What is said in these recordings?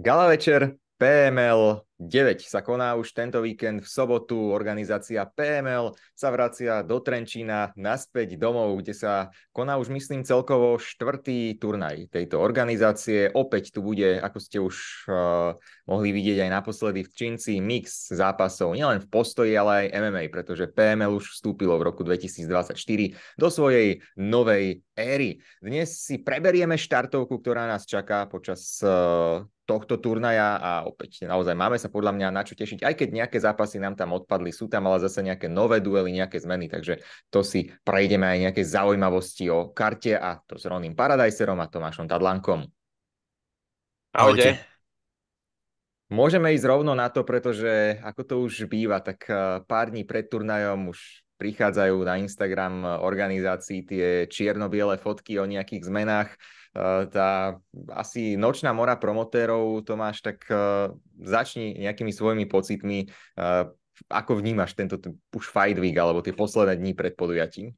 Gala večer, PML 9 sa koná už tento víkend v sobotu. Organizácia PML sa vracia do Trenčína naspäť domov, kde sa koná už myslím celkovo štvrtý turnaj tejto organizácie. Opäť tu bude, ako ste už uh, mohli vidieť aj naposledy v Činci, mix zápasov nielen v postoji, ale aj MMA, pretože PML už vstúpilo v roku 2024 do svojej novej éry. Dnes si preberieme štartovku, ktorá nás čaká počas uh, tohto turnaja a opäť naozaj máme sa podľa mňa na čo tešiť, aj keď nejaké zápasy nám tam odpadli, sú tam ale zase nejaké nové duely, nejaké zmeny, takže to si prejdeme aj nejaké zaujímavosti o karte a to s Roným Paradajserom a Tomášom Tadlankom. Ahojte. Ahojte. Môžeme ísť rovno na to, pretože ako to už býva, tak eh, pár dní pred turnajom už prichádzajú na Instagram organizácií tie čierno-biele fotky o nejakých zmenách. Eh, tá asi nočná mora promotérov, Tomáš, tak eh, začni nejakými svojimi pocitmi, eh, ako vnímaš tento už fight week, alebo tie posledné dní pred podujatím?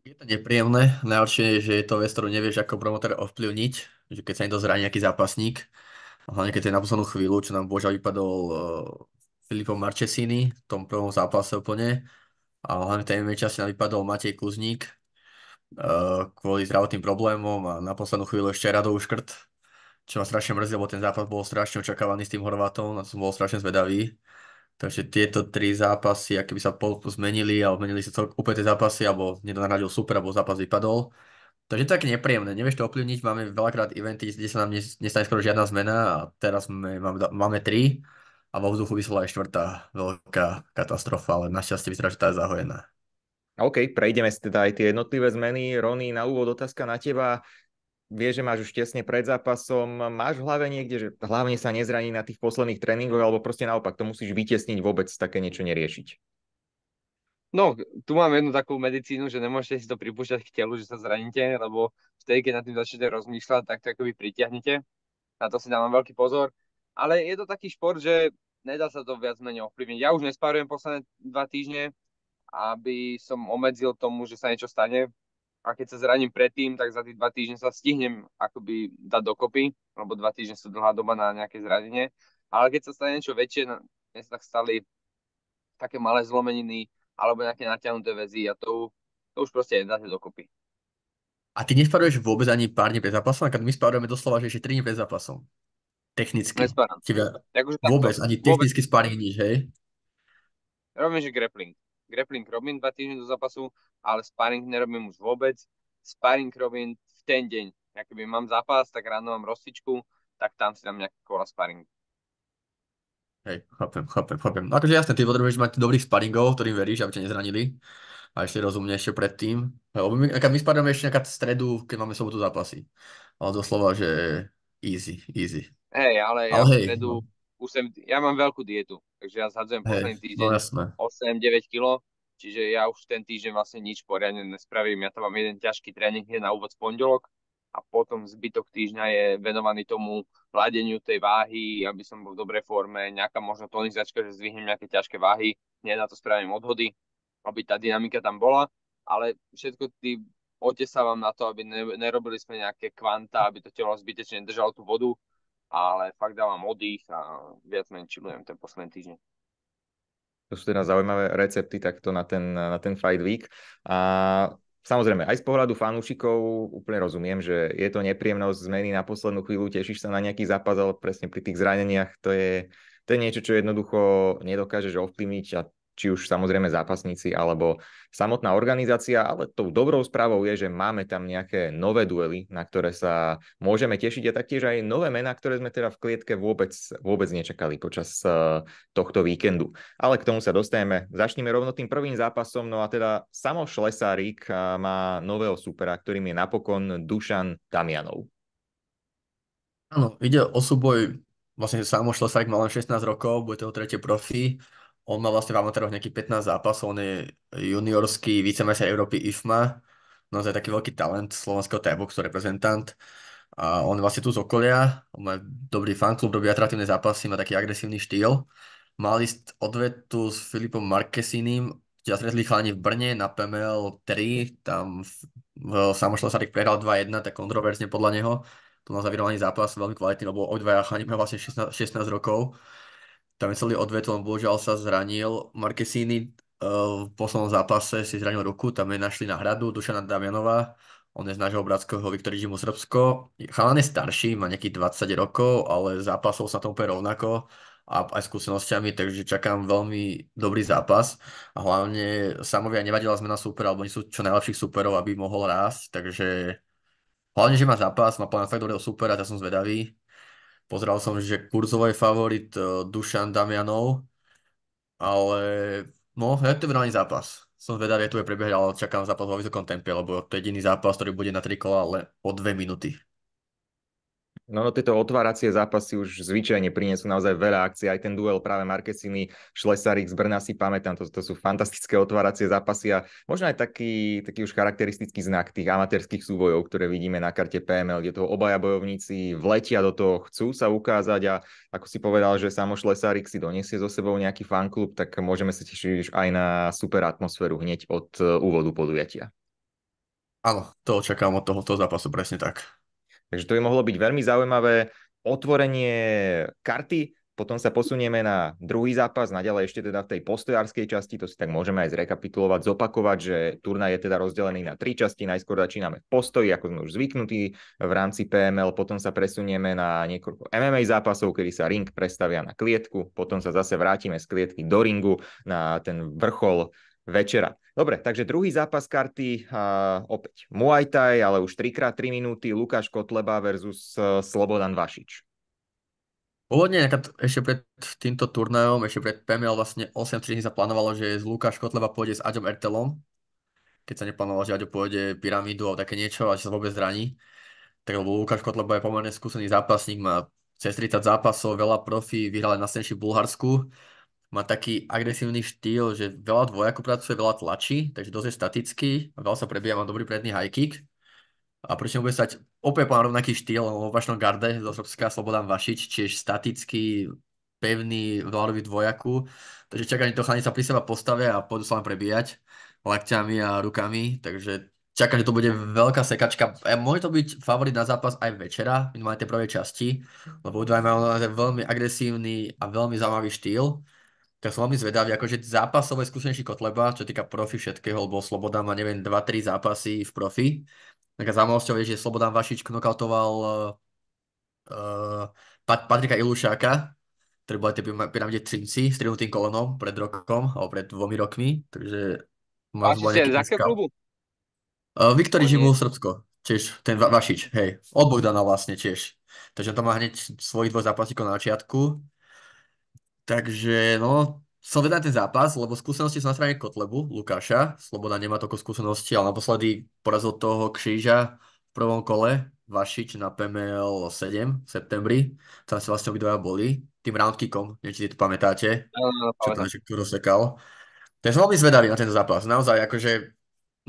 Je to nepríjemné, najhoršie je, že je to vec, ktorú nevieš ako promotor ovplyvniť, že keď sa niekto zraní nejaký zápasník, hlavne keď to je na poslednú chvíľu, čo nám božia vypadol uh, Filipo Marchesini v tom prvom zápase úplne, a hlavne v tej časti nám vypadol Matej Kuzník, Eh, kvôli zdravotným problémom a na poslednú chvíľu ešte Radov Škrt, čo ma strašne mrzí, lebo ten zápas bol strašne očakávaný s tým Horvátom, a som bol strašne zvedavý. Takže tieto tri zápasy, aké by sa zmenili, alebo zmenili sa celkom úplne tie zápasy, alebo naradil super, alebo zápas vypadol. Takže to je také nepríjemné, nevieš to ovplyvniť, máme veľakrát eventy, kde sa nám nestane skoro žiadna zmena a teraz máme, máme, máme tri a vo vzduchu vyslala aj štvrtá veľká katastrofa, ale našťastie vyzerá, že tá je zahojená. OK, prejdeme si teda aj tie jednotlivé zmeny. Rony, na úvod otázka na teba. Vieš, že máš už tesne pred zápasom, máš v hlave niekde, že hlavne sa nezraní na tých posledných tréningoch, alebo proste naopak, to musíš vytesniť vôbec, také niečo neriešiť. No, tu mám jednu takú medicínu, že nemôžete si to pripúšťať k telu, že sa zraníte, lebo vtedy, keď nad tým začnete rozmýšľať, tak to akoby pritiahnete. Na to si dávam veľký pozor. Ale je to taký šport, že nedá sa to viac menej ovplyvniť. Ja už nesparujem posledné dva týždne, aby som obmedzil tomu, že sa niečo stane. A keď sa zraním predtým, tak za tých dva týždne sa stihnem akoby dať dokopy, lebo dva týždne sú dlhá doba na nejaké zranenie. Ale keď sa stane niečo väčšie, mne sa tak stali také malé zlomeniny alebo nejaké natiahnuté väzy a to, to už proste nedáte dokopy. A ty nesparuješ vôbec ani pár dní pred zápasom? Aká my sparujeme doslova, že ešte 3 dní pred zápasom. Technicky. Tebe... Tak vôbec, takto, ani technicky vôbec... sparing nič, hej? Robím, že grappling. Grappling robím dva týždne do zápasu, ale sparring nerobím už vôbec. Sparring robím v ten deň. Ja keby mám zápas, tak ráno mám rostičku, tak tam si dám nejaký kola sparring. Hej, chápem, chápem, chápem. No akože jasné, ty potrebuješ mať dobrých sparingov, ktorým veríš, aby ťa nezranili. A ešte rozumne ešte predtým. Lebo my, my spadáme ešte nejaká stredu, keď máme sobotu zápasy. Ale doslova, že easy, easy. Hej, ale, ale ja hej, stredu, no už sem, ja mám veľkú dietu, takže ja zhadzujem hey, posledný no týždeň no 8-9 kg, čiže ja už ten týždeň vlastne nič poriadne nespravím. Ja tam mám jeden ťažký tréning hneď na úvod v pondelok a potom zbytok týždňa je venovaný tomu hladeniu tej váhy, aby som bol v dobrej forme, nejaká možno tonizačka, že zvyhnem nejaké ťažké váhy, nie na to spravím odhody, aby tá dynamika tam bola, ale všetko ty otesávam na to, aby ne, nerobili sme nejaké kvanta, aby to telo zbytečne držalo tú vodu, ale fakt dávam oddych a viac menej čilujem ten posledný týždeň. To sú teda zaujímavé recepty takto na ten, na ten Fight Week. A samozrejme, aj z pohľadu fanúšikov úplne rozumiem, že je to nepríjemnosť zmeny na poslednú chvíľu, tešíš sa na nejaký zápas, ale presne pri tých zraneniach to je, to je niečo, čo jednoducho nedokážeš ovplyvniť a či už samozrejme zápasníci alebo samotná organizácia, ale tou dobrou správou je, že máme tam nejaké nové duely, na ktoré sa môžeme tešiť a taktiež aj nové mená, ktoré sme teda v klietke vôbec, vôbec nečakali počas eh, tohto víkendu. Ale k tomu sa dostaneme. Začneme rovno tým prvým zápasom, no a teda samo Šlesárik eh, má nového supera, ktorým je napokon Dušan Damianov. Áno, ide o súboj, vlastne Samo Šlesárik má len 16 rokov, bude to tretie profi, on má vlastne v amatéroch nejakých 15 zápasov, on je juniorský vicemajster Európy IFMA, naozaj taký veľký talent slovenského tajboxu, reprezentant. A on je vlastne tu z okolia, on má dobrý fanklub, robí atraktívne zápasy, má taký agresívny štýl. Mal ísť odvetu s Filipom Markesinim, ťa stretli chláni v Brne na PML 3, tam v, v Samošlo Sarik prehral 2-1, tak kontroverzne podľa neho. To mal zavirovaný zápas, veľmi kvalitný, lebo obdvaja chláni má vlastne 16, 16 rokov tam je celý odvet, on bohužiaľ sa zranil. Markesíny eh, v poslednom zápase si zranil ruku, tam je našli náhradu Dušana Damianova, on je z nášho bratského Viktor Žimu Srbsko. Chalan je starší, má nejakých 20 rokov, ale zápasol sa tom úplne rovnako a aj skúsenosťami, takže čakám veľmi dobrý zápas a hlavne Samovia nevadila zmena súpera, alebo nie sú čo najlepších súperov, aby mohol rásť, takže hlavne, že má zápas, má plán fakt dobrého supera, ja som zvedavý Pozeral som, že kurzový favorit e, Dušan Damianov, ale no, je to vyrovnaný zápas. Som zvedavý, to je prebiehať, ale čakám zápas vo vysokom tempe, lebo to je jediný zápas, ktorý bude na tri kola, ale o dve minúty. No, no tieto otváracie zápasy už zvyčajne prinesú naozaj veľa akcií. Aj ten duel práve Markesiny, Šlesarik z Brna si pamätám, to, to sú fantastické otváracie zápasy a možno aj taký, taký už charakteristický znak tých amatérských súbojov, ktoré vidíme na karte PML, kde toho obaja bojovníci vletia do toho, chcú sa ukázať a ako si povedal, že samo Šlesarik si donesie so sebou nejaký fanklub, tak môžeme sa tešiť aj na super atmosféru hneď od uh, úvodu podujatia. Áno, to očakávam od tohoto zápasu, presne tak. Takže to by mohlo byť veľmi zaujímavé otvorenie karty, potom sa posunieme na druhý zápas, naďalej ešte teda v tej postojárskej časti, to si tak môžeme aj zrekapitulovať, zopakovať, že turnaj je teda rozdelený na tri časti, najskôr začíname v postoji, ako sme už zvyknutí v rámci PML, potom sa presunieme na niekoľko MMA zápasov, kedy sa ring prestavia na klietku, potom sa zase vrátime z klietky do ringu na ten vrchol večera. Dobre, takže druhý zápas karty, a opäť Muay Thai, ale už 3x3 minúty, Lukáš Kotleba versus e, Slobodan Vašič. Pôvodne ešte pred týmto turnajom, ešte pred PML vlastne 8 týždní sa plánovalo, že z Lukáš Kotleba pôjde s Aďom Ertelom, keď sa neplánovalo, že Aďo pôjde pyramídu alebo také niečo a že sa vôbec zraní. Tak lebo Lukáš Kotleba je pomerne skúsený zápasník, má cez 30 zápasov, veľa profí vyhral aj na Stenši v Bulharsku má taký agresívny štýl, že veľa dvojakov pracuje, veľa tlačí, takže dosť je statický a veľa sa prebieha má dobrý predný high kick. A prečo bude stať opäť má rovnaký štýl, v opačnom garde zo Srbska Slobodan Vašič, tiež statický, pevný, veľarový dvojaku. Takže čakám, že to chlani sa pri seba postavia a pôjdu sa vám prebíjať lakťami a rukami, takže čakám, že to bude veľká sekačka. E, môže to byť favorit na zápas aj večera, minimálne tej prvej časti, lebo obidva majú veľmi agresívny a veľmi zaujímavý štýl tak som veľmi zvedavý, akože zápasové skúsenejší Kotleba, čo týka profi všetkého, lebo sloboda, má, neviem, 2-3 zápasy v profi. Taká zaujímavosťou je, že Slobodan Vašič knokautoval uh, eh, Pat- Patrika Ilušáka, ktorý bol aj tým pyramide Trinci, strihnutým kolenom pred rokom, alebo pred dvomi rokmi, takže má je z akého klubu? Uh, eh, Viktori Žimul Srbsko, tiež ten Va- Vašič, hej, od Bogdana vlastne tiež. Takže on tam má hneď svojich dvoch zápasíkov na začiatku, Takže no, som vedel ten zápas, lebo skúsenosti sú na strane Kotlebu, Lukáša. Sloboda nemá toľko skúsenosti, ale naposledy porazil toho Kříža v prvom kole. Vašič na PML 7 v septembri. Tam sa vlastne obidva boli. Tým roundkickom, neviem, či si to pamätáte. No, no, čo tam všetko rozsekal. Takže som veľmi zvedavý na ten zápas. Naozaj, akože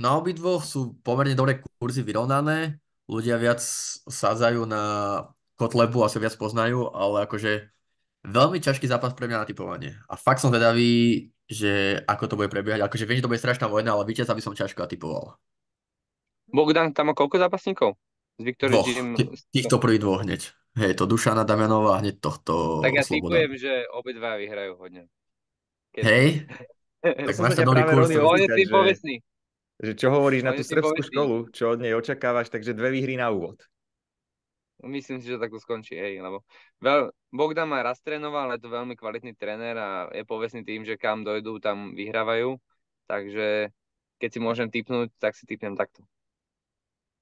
na obidvoch sú pomerne dobré kurzy vyrovnané. Ľudia viac sadzajú na Kotlebu, asi viac poznajú, ale akože Veľmi ťažký zápas pre mňa na typovanie. A fakt som zvedavý, že ako to bude prebiehať. Akože viem, že to bude strašná vojna, ale víťaz by som ťažko atypoval. Bogdan tam má koľko zápasníkov? Z Viktorom dvoch. Týchto prvých dvoch hneď. Hej, to Dušana Damianová a hneď tohto Tak ja Sloboda. typujem, že obidva vyhrajú hodne. Keď... Hej? tak máš ten nový kurz. On je Že čo hovoríš na tú srbskú školu, čo od nej očakávaš, takže dve výhry na úvod. No, myslím si, že tak to skončí, hej, lebo veľ... Bogdan ma raz trénoval, ale je to veľmi kvalitný tréner a je povestný tým, že kam dojdú, tam vyhrávajú. Takže keď si môžem typnúť, tak si typnem takto.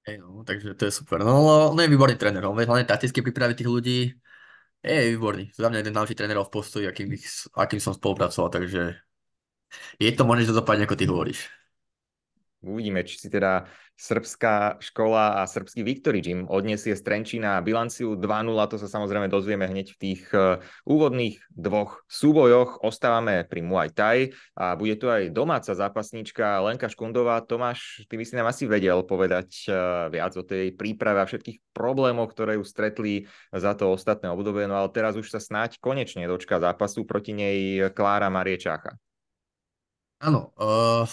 Hey, no, takže to je super. No, no, no on je výborný tréner, on hlavne takticky pripraviť tých ľudí. Je výborný. Za mňa jeden z najlepších trénerov v postoji, akým, akým som spolupracoval, takže je to možné, že to dopadne, ako ty hovoríš. Uvidíme, či si teda srbská škola a srbský Victory Gym odniesie z Trenčína bilanciu 2-0, to sa samozrejme dozvieme hneď v tých e, úvodných dvoch súbojoch. Ostávame pri Muay Thai a bude tu aj domáca zápasníčka Lenka Škundová. Tomáš, ty by si nám asi vedel povedať e, viac o tej príprave a všetkých problémoch, ktoré ju stretli za to ostatné obdobie, no ale teraz už sa snáď konečne dočka zápasu proti nej Klára Mariečácha. Áno, uh,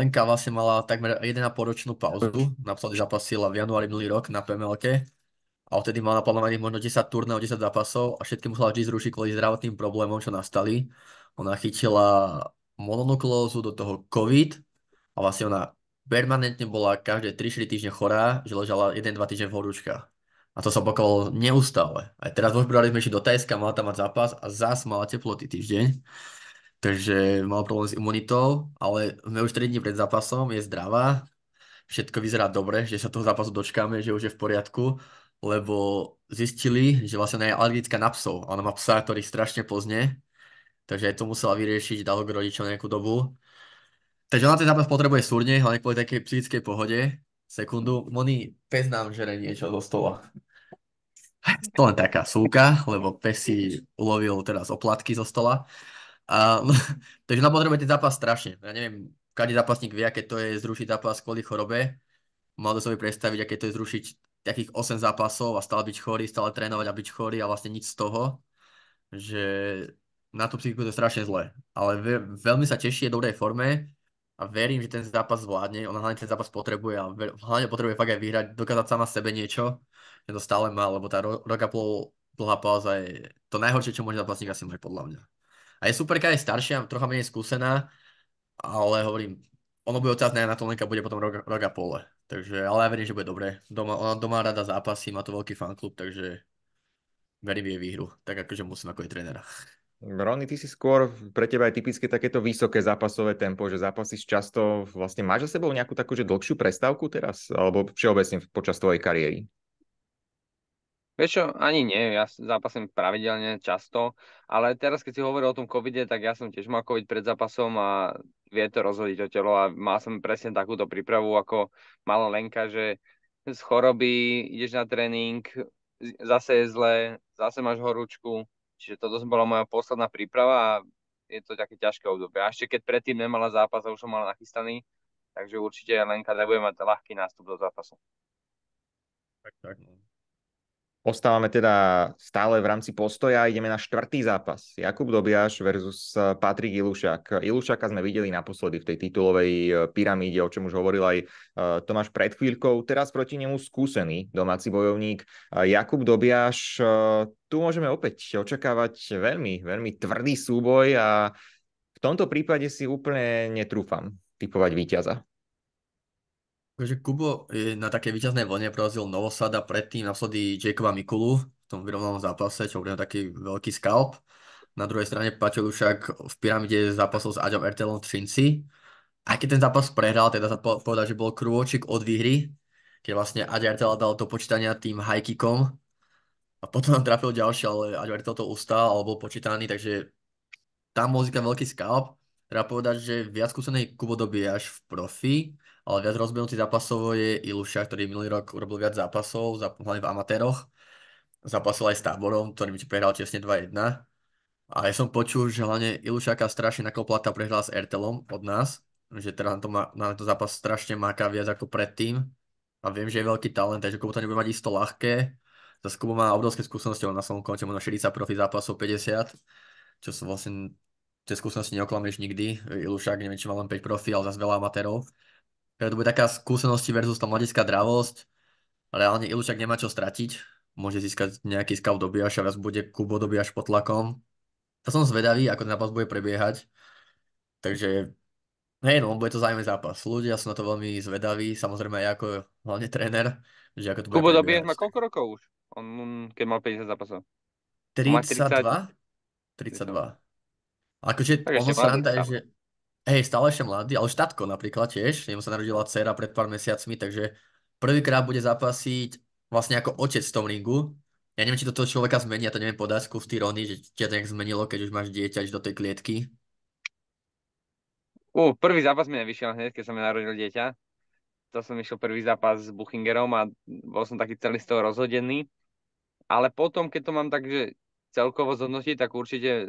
Lenka vlastne mala takmer 1,5 ročnú pauzu, naposledy zapasila v januári minulý rok na PMLke a odtedy mala mňa možno 10 turnajov, 10 zápasov a všetky musela vždy zrušiť kvôli zdravotným problémom, čo nastali. Ona chytila mononukleózu, do toho COVID a vlastne ona permanentne bola každé 3-4 týždne chorá, že ležala 1-2 týždne v horúčkach. A to sa opakovalo neustále. Aj teraz vo sme ešte do Tajska, mala tam mať zápas a zás mala teploty týždeň. Takže mal problém s imunitou, ale sme už 3 dní pred zápasom, je zdravá, všetko vyzerá dobre, že sa toho zápasu dočkáme, že už je v poriadku, lebo zistili, že vlastne ona je alergická na psov. Ona má psa, ktorý strašne pozne, takže aj to musela vyriešiť, dalo k rodičom nejakú dobu. Takže ona ten zápas potrebuje súrne, hlavne kvôli takej psychickej pohode. Sekundu, Moni, pes nám žere niečo zo stola. To len taká súka, lebo pes si ulovil teraz oplatky zo stola. A, takže napotrebuje ten zápas strašne. Ja neviem, každý zápasník vie, aké to je zrušiť zápas kvôli chorobe. Mal to sobie predstaviť, aké to je zrušiť takých 8 zápasov a stále byť chorý, stále trénovať a byť chorý a vlastne nič z toho. Že na tú psychiku to je strašne zlé. Ale ve- veľmi sa teší, je v dobrej forme a verím, že ten zápas zvládne. Ona hlavne ten zápas potrebuje a ver- hlavne potrebuje fakt aj vyhrať, dokázať sama sebe niečo, že to stále má, lebo tá ro- roka pol dlhá pauza je to najhoršie, čo môže zápasník asi mať podľa mňa. A je superka je staršia, trocha menej skúsená, ale hovorím, ono bude otázne na to Lenka bude potom rok, rok a pole. Takže, ale ja verím, že bude dobre. Doma, ona doma rada zápasy, má to veľký fanklub, takže verím jej výhru. Tak akože musím ako jej trénera. Rony, ty si skôr, pre teba je typické takéto vysoké zápasové tempo, že zápasíš často, vlastne máš za sebou nejakú takú, že dlhšiu prestávku teraz, alebo všeobecne počas tvojej kariéry? Vieš čo, ani nie, ja zápasím pravidelne, často, ale teraz keď si hovoril o tom covide, tak ja som tiež mal covid pred zápasom a vie to rozhodiť o telo a mal som presne takúto prípravu, ako malá Lenka, že z choroby ideš na tréning, zase je zle, zase máš horúčku, čiže toto bola moja posledná príprava a je to také ťažké obdobie. A ešte keď predtým nemala zápas a už som mal nachystaný, takže určite Lenka nebude mať ľahký nástup do zápasu. Tak, tak. No. Ostávame teda stále v rámci postoja a ideme na štvrtý zápas. Jakub Dobiaš versus e, Patrik Ilušák. Ilušáka sme videli naposledy v tej titulovej e, pyramíde, o čom už hovoril aj e, Tomáš pred chvíľkou. Teraz proti nemu skúsený domáci bojovník Jakub Dobiaš. Tu môžeme opäť očakávať veľmi, veľmi tvrdý súboj a v tomto prípade si úplne netrúfam typovať víťaza. Takže Kubo je na také výťazné vlne porazil Novosada predtým naposledy Jacoba Mikulu v tom vyrovnanom zápase, čo bude taký veľký skalp. Na druhej strane Paťo Lušák v pyramide zápasov s Aďom Ertelom Trinci. Aj keď ten zápas prehral, teda sa povedal, že bol krôčik od výhry, keď vlastne Aďo Ertel dal to počítania tým high kickom. A potom tam trafil ďalší, ale Aďo Ertel to ustal, alebo bol počítaný, takže tam bol veľký skalp. Treba povedať, že viac skúsený Kubo je až v profi, ale viac rozbehnutý zápasovo je Iluša, ktorý minulý rok urobil viac zápasov, hlavne v amatéroch. Zápasil aj s táborom, mi prehral tesne 2-1. A ja som počul, že hlavne Ilušaka strašne nakopla tá prehra s Ertelom od nás, že teraz na to, má, na to zápas strašne máka viac ako predtým. A viem, že je veľký talent, takže Kubo to nebude mať isto ľahké. Zase Kubo má obrovské skúsenosti, on na svojom konte možno 40 profi zápasov, 50, čo som vlastne tie skúsenosti neoklameš nikdy. Ilušák, neviem, či má len 5 profi, ale zase veľa amatérov. Takže teda to bude taká skúsenosti versus tá mladická dravosť. Reálne Ilušák nemá čo stratiť. Môže získať nejaký scout až a raz bude Kubo až pod tlakom. To som zvedavý, ako ten zápas bude prebiehať. Takže hej, no, bude to zaujímavý zápas. Ľudia sú na to veľmi zvedaví, samozrejme aj ako hlavne tréner. Že ako to Kubo dobiaš má koľko rokov už? On, keď mal 50 zápasov. 32? 32. Akože ono sranda je, stále. že hej, stále ešte mladý, ale štátko napríklad tiež, jemu sa narodila dcera pred pár mesiacmi, takže prvýkrát bude zapasiť vlastne ako otec v tom ringu. Ja neviem, či to toho človeka zmení, ja to neviem podať skúf v Rony, že či ťa to nejak zmenilo, keď už máš dieťa, až do tej klietky. Ú, prvý zápas mi nevyšiel hneď, keď sa mi narodil dieťa. To som išiel prvý zápas s Buchingerom a bol som taký celý z toho rozhodený. Ale potom, keď to mám tak, že celkovo zhodnotiť, tak určite eh,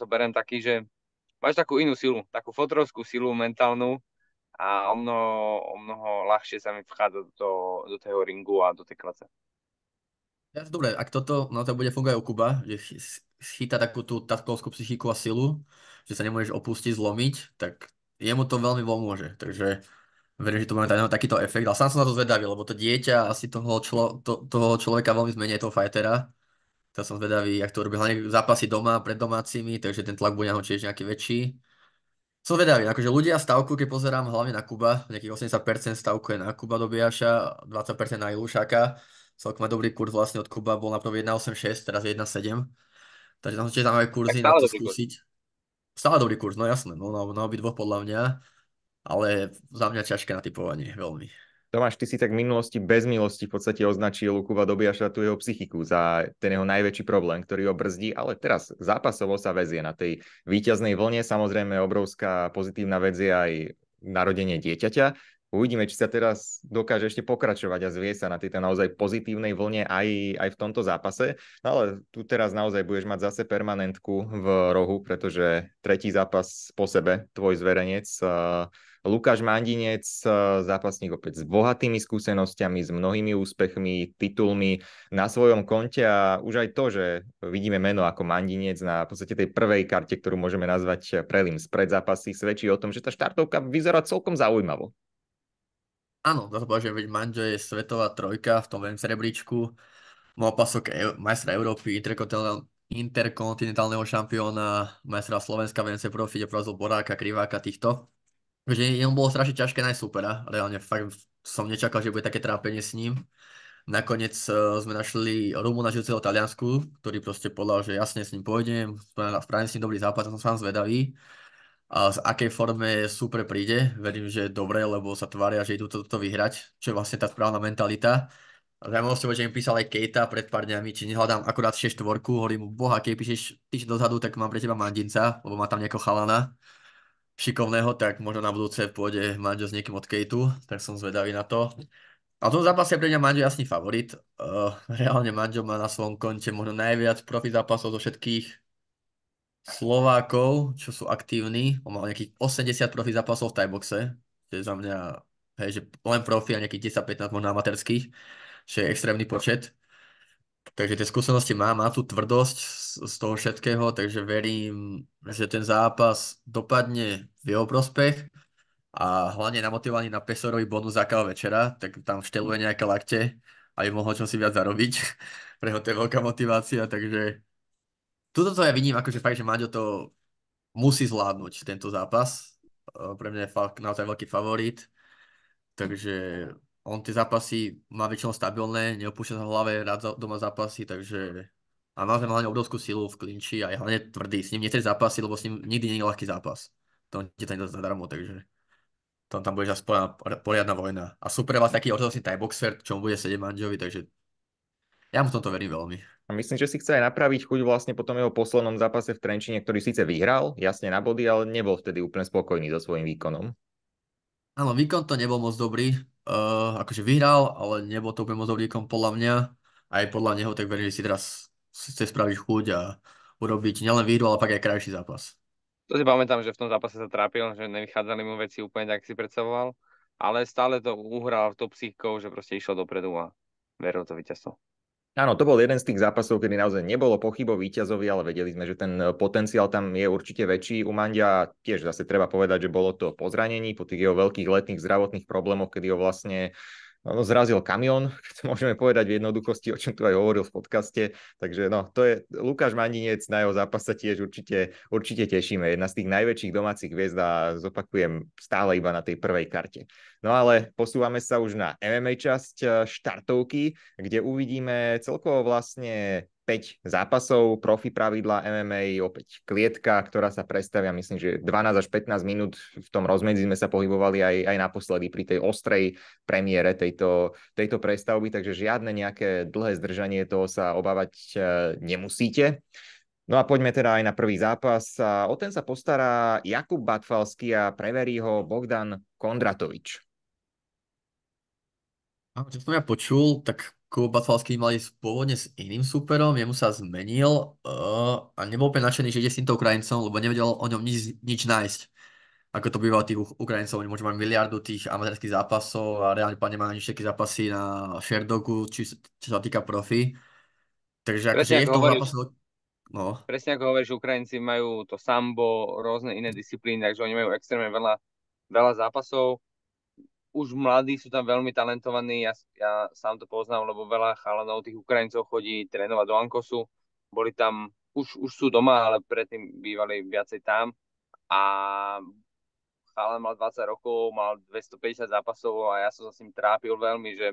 zoberiem taký, že máš takú inú silu, takú fotrovskú silu mentálnu a o mnoho, o mnoho ľahšie sa mi vchádza do, do toho ringu a do tej klace. Ja, dobre, ak toto, no to bude fungovať u Kuba, že chytá takú tú tatkovskú psychiku a silu, že sa nemôžeš opustiť, zlomiť, tak jemu to veľmi pomôže. Takže verím, že to bude mať takýto efekt. Ale sám som na to zvedavý, lebo to dieťa asi toho, člo, to, toho človeka veľmi zmenia, toho fightera tak som zvedavý, ak to robí Hlavne zápasy doma, pred domácimi, takže ten tlak bude na tiež nejaký väčší. Som zvedavý, akože ľudia stavku, keď pozerám hlavne na Kuba, nejakých 80% stavku je na Kuba do Biaša, 20% na Ilušáka, Celkom dobrý kurz vlastne od Kuba, bol napríklad 1,86, teraz 1,7. Takže tam sú tiež zaujímavé kurzy, na to skúsiť. Kurz. Stále dobrý kurz, no jasné, no, na, na dvoch podľa mňa, ale za mňa ťažké na typovanie, veľmi. Tomáš, ty si tak v minulosti bez milosti v podstate označil Kuba Dobiaša tú jeho psychiku za ten jeho najväčší problém, ktorý ho brzdí, ale teraz zápasovo sa vezie na tej výťaznej vlne. Samozrejme, obrovská pozitívna vec je aj narodenie dieťaťa. Uvidíme, či sa teraz dokáže ešte pokračovať a zvie sa na tejto naozaj pozitívnej vlne aj, aj v tomto zápase. No ale tu teraz naozaj budeš mať zase permanentku v rohu, pretože tretí zápas po sebe, tvoj zverejnec, uh, Lukáš Mandinec, e, zápasník opäť s bohatými skúsenostiami, s mnohými úspechmi, titulmi na svojom konte a už aj to, že vidíme meno ako Mandinec na podstate tej prvej karte, ktorú môžeme nazvať prelim z predzápasy, svedčí o tom, že tá štartovka vyzerá celkom zaujímavo. Áno, dá že veď Manjo je svetová trojka v tom len srebríčku. Má pasok e- majstra Európy, interkontinentálneho, interkontinentálneho šampióna, majstra Slovenska v Profite, porazil Boráka, Kriváka, týchto že jemu bolo strašne ťažké nájsť supera. Reálne fakt som nečakal, že bude také trápenie s ním. Nakoniec uh, sme našli Rumuna žijúceho Taliansku, ktorý proste podľa, že jasne s ním pôjdem, spravím s ním dobrý zápas, som vám zvedavý. A z akej forme super príde, verím, že dobre, lebo sa tvária, že idú toto to vyhrať, čo je vlastne tá správna mentalita. Zaujímavosťou, že mi písal aj Kejta pred pár dňami, či nehľadám akurát 6 štvorku, hovorím mu, boha, keď píšeš týždeň dozadu, tak mám pre teba mandinca, lebo má tam nejako chalana šikovného, tak možno na budúce pôjde Manjo s niekým od Kejtu, tak som zvedavý na to. A v tom zápase pre mňa Manjo jasný favorit. Uh, reálne Manjo má na svojom konte možno najviac profi zápasov zo všetkých Slovákov, čo sú aktívni. On mal nejakých 80 profi zápasov v tajboxe, čo je za mňa hej, že len profi a nejakých 10-15 možno amatérských, čo je extrémny počet. Takže tie skúsenosti má, má tú tvrdosť z, z toho všetkého, takže verím, že ten zápas dopadne v jeho prospech a hlavne namotivovaný na Pesorový bonus akého večera, tak tam šteluje nejaké lakte, aby mohol čo si viac zarobiť. Pre ho to je veľká motivácia, takže tuto to ja vidím, akože fakt, že Maďo to musí zvládnuť tento zápas. Pre mňa je fakt naozaj veľký favorit. Takže on tie zápasy má väčšinou stabilné, neopúšťa sa v hlave, rád doma zápasy, takže a naozaj má hlavne obrovskú silu v klinči a je hlavne tvrdý. S ním nechceš zápasy, lebo s ním nikdy nie je ľahký zápas to ti to nedá zadarmo, takže tam, tam bude aspoň poriadna vojna. A sú pre vás taký ortodoxný tajboxer, čo mu bude sedieť manžovi, takže ja mu v tomto verím veľmi. A myslím, že si chce aj napraviť chuť vlastne po tom jeho poslednom zápase v Trenčine, ktorý síce vyhral, jasne na body, ale nebol vtedy úplne spokojný so svojím výkonom. Áno, výkon to nebol moc dobrý. Uh, akože vyhral, ale nebol to úplne moc dobrý výkon podľa mňa. Aj podľa neho, tak verím, že si teraz chce spraviť chuť a urobiť nielen výhru, ale pak aj krajší zápas. To si pamätám, že v tom zápase sa trápil, že nevychádzali mu veci úplne tak si predstavoval, ale stále to uhral v to psychkou, že proste išiel dopredu a veril to víťazstvo. Áno, to bol jeden z tých zápasov, kedy naozaj nebolo pochybo víťazovi, ale vedeli sme, že ten eh, potenciál tam je určite väčší. U Mandia tiež zase treba povedať, že bolo to po zranení, po tých jeho veľkých letných zdravotných problémoch, kedy ho vlastne no, zrazil kamión, to môžeme povedať v jednoduchosti, o čom tu aj hovoril v podcaste. Takže no, to je Lukáš Maninec, na jeho zápas sa tiež určite, určite tešíme. Jedna z tých najväčších domácich hviezd a zopakujem stále iba na tej prvej karte. No ale posúvame sa už na MMA časť e, štartovky, kde uvidíme celkovo vlastne 5 zápasov, profi pravidla MMA, opäť klietka, ktorá sa prestavia. myslím, že 12 až 15 minút v tom rozmedzi sme sa pohybovali aj, aj naposledy pri tej ostrej premiére tejto, tejto prestavby, takže žiadne nejaké dlhé zdržanie toho sa obávať e, nemusíte. No a poďme teda aj na prvý zápas. O ten sa postará Jakub Batfalský a preverí ho Bogdan Kondratovič. Čo som ja počul, tak Klub Batvalský mali pôvodne s iným súperom, jemu sa zmenil uh, a nebol úplne nadšený, že ide s týmto Ukrajincom, lebo nevedel o ňom nič, nič nájsť. Ako to býva tých Ukrajincov, oni môžu mať miliardu tých amatérských zápasov a reálne pán nemá ani všetky zápasy na Sherdogu, či, či sa týka profi. Takže akože je v tom zápasu... No. Presne ako hovoríš, Ukrajinci majú to sambo, rôzne iné disciplíny, takže oni majú extrémne veľa, veľa zápasov už mladí sú tam veľmi talentovaní, ja, ja sám to poznám, lebo veľa chalanov tých Ukrajincov chodí trénovať do Ankosu, boli tam, už, už sú doma, ale predtým bývali viacej tam a chalan mal 20 rokov, mal 250 zápasov a ja som sa s ním trápil veľmi, že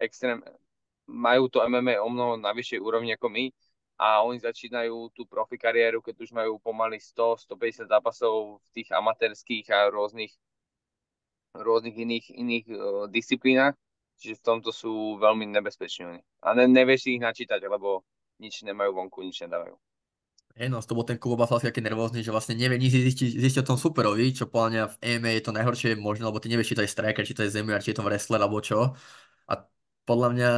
extrém, majú to MMA o mnoho na vyššej úrovni ako my a oni začínajú tú profi kariéru, keď už majú pomaly 100-150 zápasov v tých amatérských a rôznych rôznych iných, iných uh, disciplínach, čiže v tomto sú veľmi nebezpeční oni. A ne, nevieš ich načítať, lebo nič nemajú vonku, nič nedávajú. Hej, no, to bol ten Kubo Václavský aký nervózny, že vlastne nevie nič zistiť, zistiť o tom superovi, čo podľa mňa v EME je to najhoršie možné, lebo ty nevieš, či to je striker, či to je zemiar, či je to wrestler, alebo čo. A podľa mňa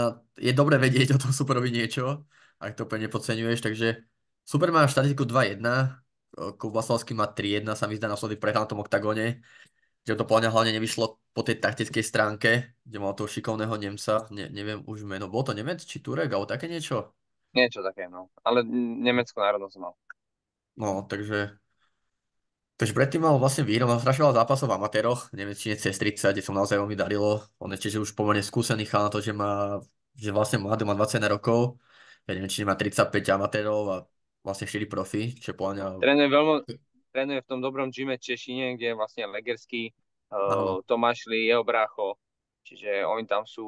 je dobre vedieť o tom superovi niečo, ak to úplne nepodceňuješ, takže super má štatistiku 2-1, e, Kubo má 3-1, sa mi zdá na posledný prehľad na tom oktagóne, že to plne hlavne nevyšlo po tej taktickej stránke, kde mal toho šikovného Nemca, ne, neviem už meno, bol to Nemec či Turek, alebo také niečo? Niečo také, no. Ale Nemecko národnosť mal. No, takže... Takže predtým mal vlastne výhru, mal strašne veľa zápasov v amatéroch, v Nemečine C30, kde som naozaj veľmi darilo. On ešte že už pomerne skúsený chal na to, že má, že vlastne mladý má 20 rokov, neviem, či má 35 amatérov a vlastne 4 profi, čo je veľmi, trénuje v tom dobrom gyme Češine, kde je vlastne Legerský, uh, Tomáš Lí, jeho brácho, čiže oni tam sú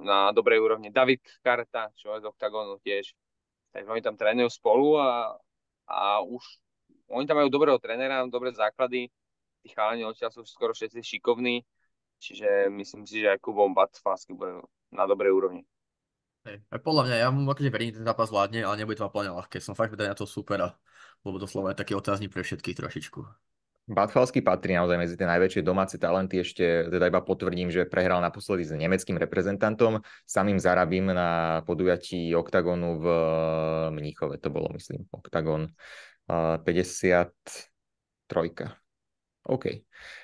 na dobrej úrovni. David Karta, čo je z Octagonu tiež, takže oni tam trénujú spolu a, a už oni tam majú dobrého trénera, dobré základy, tí chalani odtiaľ sú skoro všetci šikovní, čiže myslím si, že aj Kubom Batfásky bude na dobrej úrovni. Hej. podľa mňa, ja mu akože verím, ten zápas vládne, ale nebude to úplne ľahké. Som fakt vedený na to supera, lebo to slovo je taký otázny pre všetkých trošičku. Batfalsky patrí naozaj medzi tie najväčšie domáce talenty. Ešte teda iba potvrdím, že prehral naposledy s nemeckým reprezentantom. Samým zarabím na podujatí OKTAGONu v eh, Mníchove. To bolo, myslím, OKTAGON 53. Eh, OK.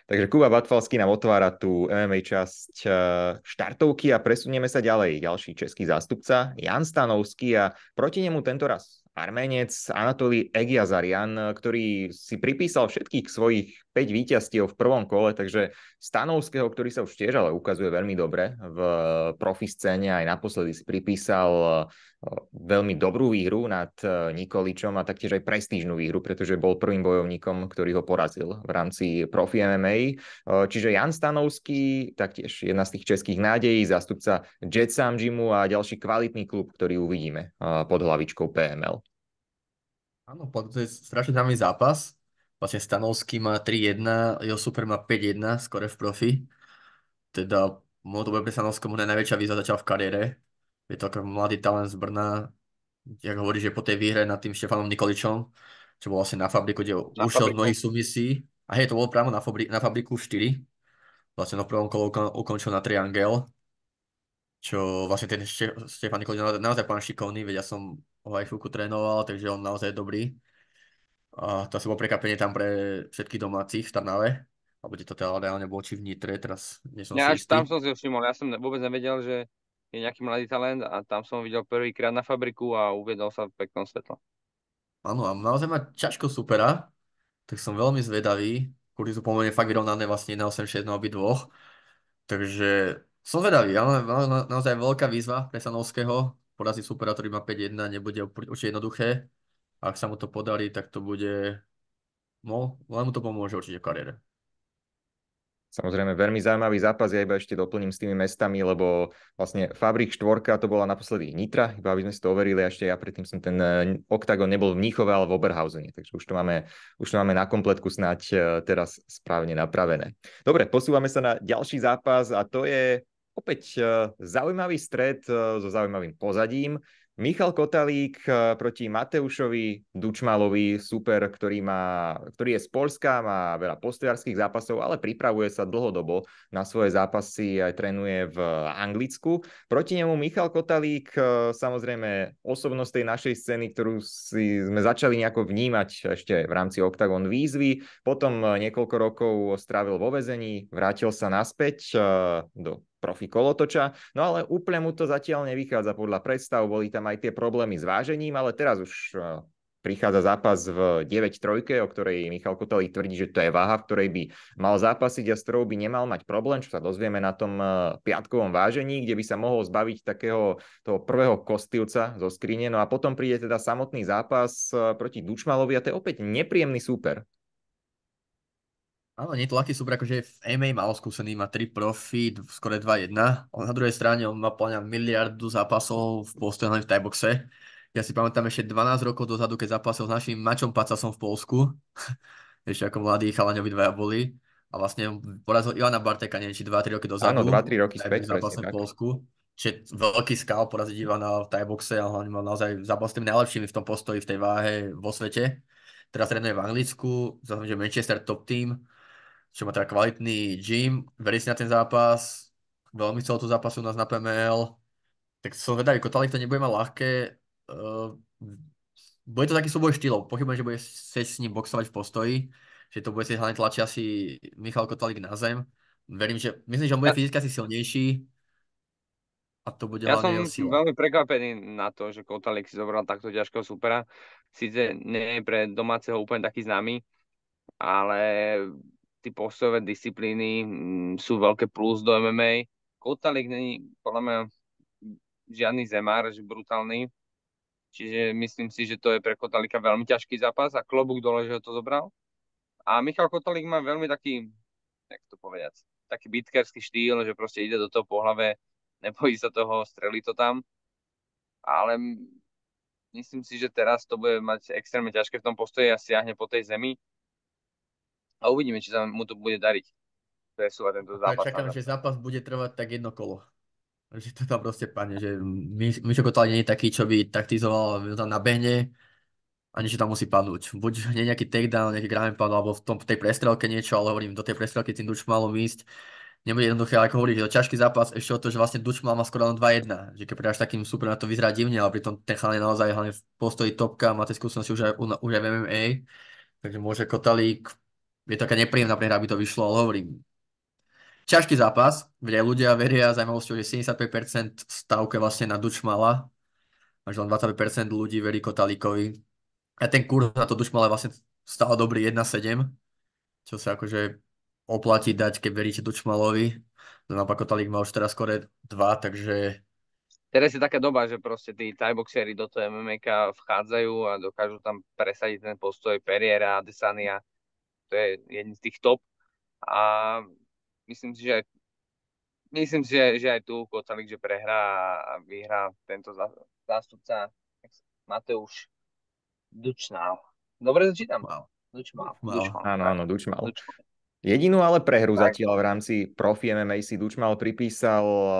Takže Kuba Batfalsky nám otvára tú MMA časť eh, štartovky a presunieme sa ďalej. Ďalší český zástupca Jan Stanovský a proti nemu tento raz Arménec Anatolí Egiazarian, ktorý si pripísal všetkých svojich 5 víťazstiev v prvom kole, takže Stanovského, ktorý sa už tiež ale ukazuje veľmi dobre v profi scéne, aj naposledy si pripísal eh, veľmi dobrú výhru nad e, Nikoličom a taktiež aj prestížnú výhru, pretože bol prvým bojovníkom, ktorý ho porazil v rámci profi MMA. E, čiže Jan Stanovský, taktiež jedna z tých českých nádejí, zástupca Jet Jimu a ďalší kvalitný klub, ktorý uvidíme e, pod hlavičkou PML. Áno, to je strašne zaujímavý zápas. Vlastne Stanovský má 3-1, jeho super má 5-1, skore v profi. Teda môžu to bude pre Stanovskému najväčšia výzva začal v kariére, je to mladý talent z Brna, jak hovorí, že po tej výhre nad tým Štefanom Nikoličom, čo bol vlastne na fabriku, kde na ušiel od mnohých súvisí. A hej, to bolo práve na, fabri- na fabriku 4. Vlastne no v prvom kole ukončil na triangel, čo vlastne ten Štef- Štefan Nikolič je naozaj, pán šikovný, veď ja som ho aj chvíľku trénoval, takže on naozaj je dobrý. A to asi bolo prekapenie tam pre všetkých domácich v Tarnave. Alebo to teda reálne bol či v Nitre, teraz nie som ja, si tam som si všimol, ja som vôbec nevedel, že je nejaký mladý talent a tam som videl prvýkrát na fabriku a uvedol sa v peknom svetle. Áno, a naozaj má ťažko supera, tak som veľmi zvedavý. kvôli sú pomerne fakt vyrovnané vlastne 0-6 na obi dvoch. Takže som zvedavý, ale na, na, naozaj veľká výzva pre Sanovského. Porazí supera, ktorý má 5-1, nebude určite jednoduché. Ak sa mu to podarí, tak to bude... No, len mu to pomôže určite v kariére. Samozrejme, veľmi zaujímavý zápas, ja iba ešte doplním s tými mestami, lebo vlastne Fabrik štvorka to bola naposledy Nitra, iba aby sme si to overili, a ešte ja predtým som ten eh, oktagon nebol v Níchove, ale v Oberhausene, takže už to máme, už to máme na kompletku snáď eh, teraz správne napravené. Dobre, posúvame sa na ďalší zápas a to je opäť eh, zaujímavý stred so zaujímavým pozadím. Michal Kotalík eh, proti Mateušovi Dučmalovi, super, ktorý, má, ktorý je z Polska, má veľa postojarských zápasov, ale pripravuje sa dlhodobo na svoje zápasy, aj trénuje v Anglicku. Proti nemu Michal Kotalík, eh, samozrejme osobnosť tej našej scény, ktorú si sme začali nejako vnímať ešte v rámci Octagon výzvy. Potom eh, niekoľko rokov strávil vo vezení, vrátil sa naspäť do profi kolotoča, no ale úplne mu to zatiaľ nevychádza podľa predstav, boli tam aj tie problémy s vážením, ale teraz už e, prichádza zápas v 9-3, o ktorej Michal Kotelý tvrdí, že to je váha, v ktorej by mal zápasiť a s ktorou by nemal mať problém, čo sa dozvieme na tom e, piatkovom vážení, kde by sa mohol zbaviť takého toho prvého kostilca zo skrine. No a potom príde teda samotný zápas e, proti Dučmalovi a to je opäť nepríjemný súper. Áno, netlaky sú akože v MMA malo skúsený, má 3 profi, skore 2-1. Na druhej strane on má plňa miliardu zápasov v Polsku, v tajboxe. Ja si pamätám ešte 12 rokov dozadu, keď zápasil s našim Mačom Pacasom v Polsku. ešte ako mladí chalaňovi dvaja boli. A vlastne porazil Ivana Barteka, neviem, či 2-3 roky dozadu. Áno, 2-3 roky späť. Zápasil v Polsku. Čiže veľký skal poraziť Ivana v tajboxe a hlavne mal naozaj zápas s tým najlepšími v tom postoji, v tej váhe vo svete. Teraz trénuje v Anglicku, zase, že Manchester top team čo má teda kvalitný Jim, verí si na ten zápas, veľmi chcel tú zápasu nás na PML, tak som vedavý, Kotalik to nebude mať ľahké, uh, bude to taký súboj štýlov, pochybujem, že bude sa s ním boxovať v postoji, že to bude si hlavne tlačiť asi Michal Kotalik na zem. Verím, že myslím, že on bude ja... fyzicky asi silnejší a to bude ja som sila. veľmi prekvapený na to, že Kotalik si zobral takto ťažkého supera. Sice nie je pre domáceho úplne taký známy, ale tí postové disciplíny m, mm, sú veľké plus do MMA. Kotalík není podľa mňa žiadny zemár, že brutálny. Čiže myslím si, že to je pre Kotalika veľmi ťažký zápas a klobúk dole, že ho to zobral. A Michal Kotalík má veľmi taký, jak to povedať, taký bitkerský štýl, že proste ide do toho po hlave, nebojí sa toho, strelí to tam. Ale myslím si, že teraz to bude mať extrémne ťažké v tom postoji a siahne po tej zemi a uvidíme, či sa mu to bude dariť presúvať tento zápas. Ja čakám, že zápas bude trvať tak jedno kolo. Že to tam proste pane, že Mišo Kotal nie je taký, čo by taktizoval tam na behne a niečo tam musí padnúť. Buď nie nejaký takedown, nejaký ground pound, alebo v, tom, v tej prestrelke niečo, ale hovorím, do tej prestrelky tým Duč malo ísť. Nebude jednoduché, ale ako hovoríš, je to ťažký zápas, ešte o to, že vlastne Dučmal má skoro len 2-1, že keď predáš takým super, na to vyzerá divne, ale pritom ten chalán je naozaj hlavne v postoji topka, má tie skúsenosti už aj, už aj v MMA, takže môže Kotalík je taká nepríjemná prehra, aby to vyšlo, ale hovorím, ťažký zápas, kde ľudia veria zaujímavosťou, že 75% stavke vlastne na Dučmala, až len 25% ľudí verí Kotalíkovi. A ten kurz na to Dučmala je vlastne stále dobrý 1,7, čo sa akože oplatí dať, keď veríte Dučmalovi. Naopak no Kotalík má už teraz skore 2, takže... Teraz je taká doba, že proste tí tajboxieri do toho MMA vchádzajú a dokážu tam presadiť ten postoj Periera, Adesania, to je jeden z tých top a myslím si, že aj, myslím si, že, že aj tu Kocalik, že prehrá a vyhrá tento zástupca Mateuš Dučnál. Dobre začítam. čítam? Áno, áno, Dučmal. Jedinú ale prehru zatiaľ v rámci profi MMA si Dučmal pripísal eh,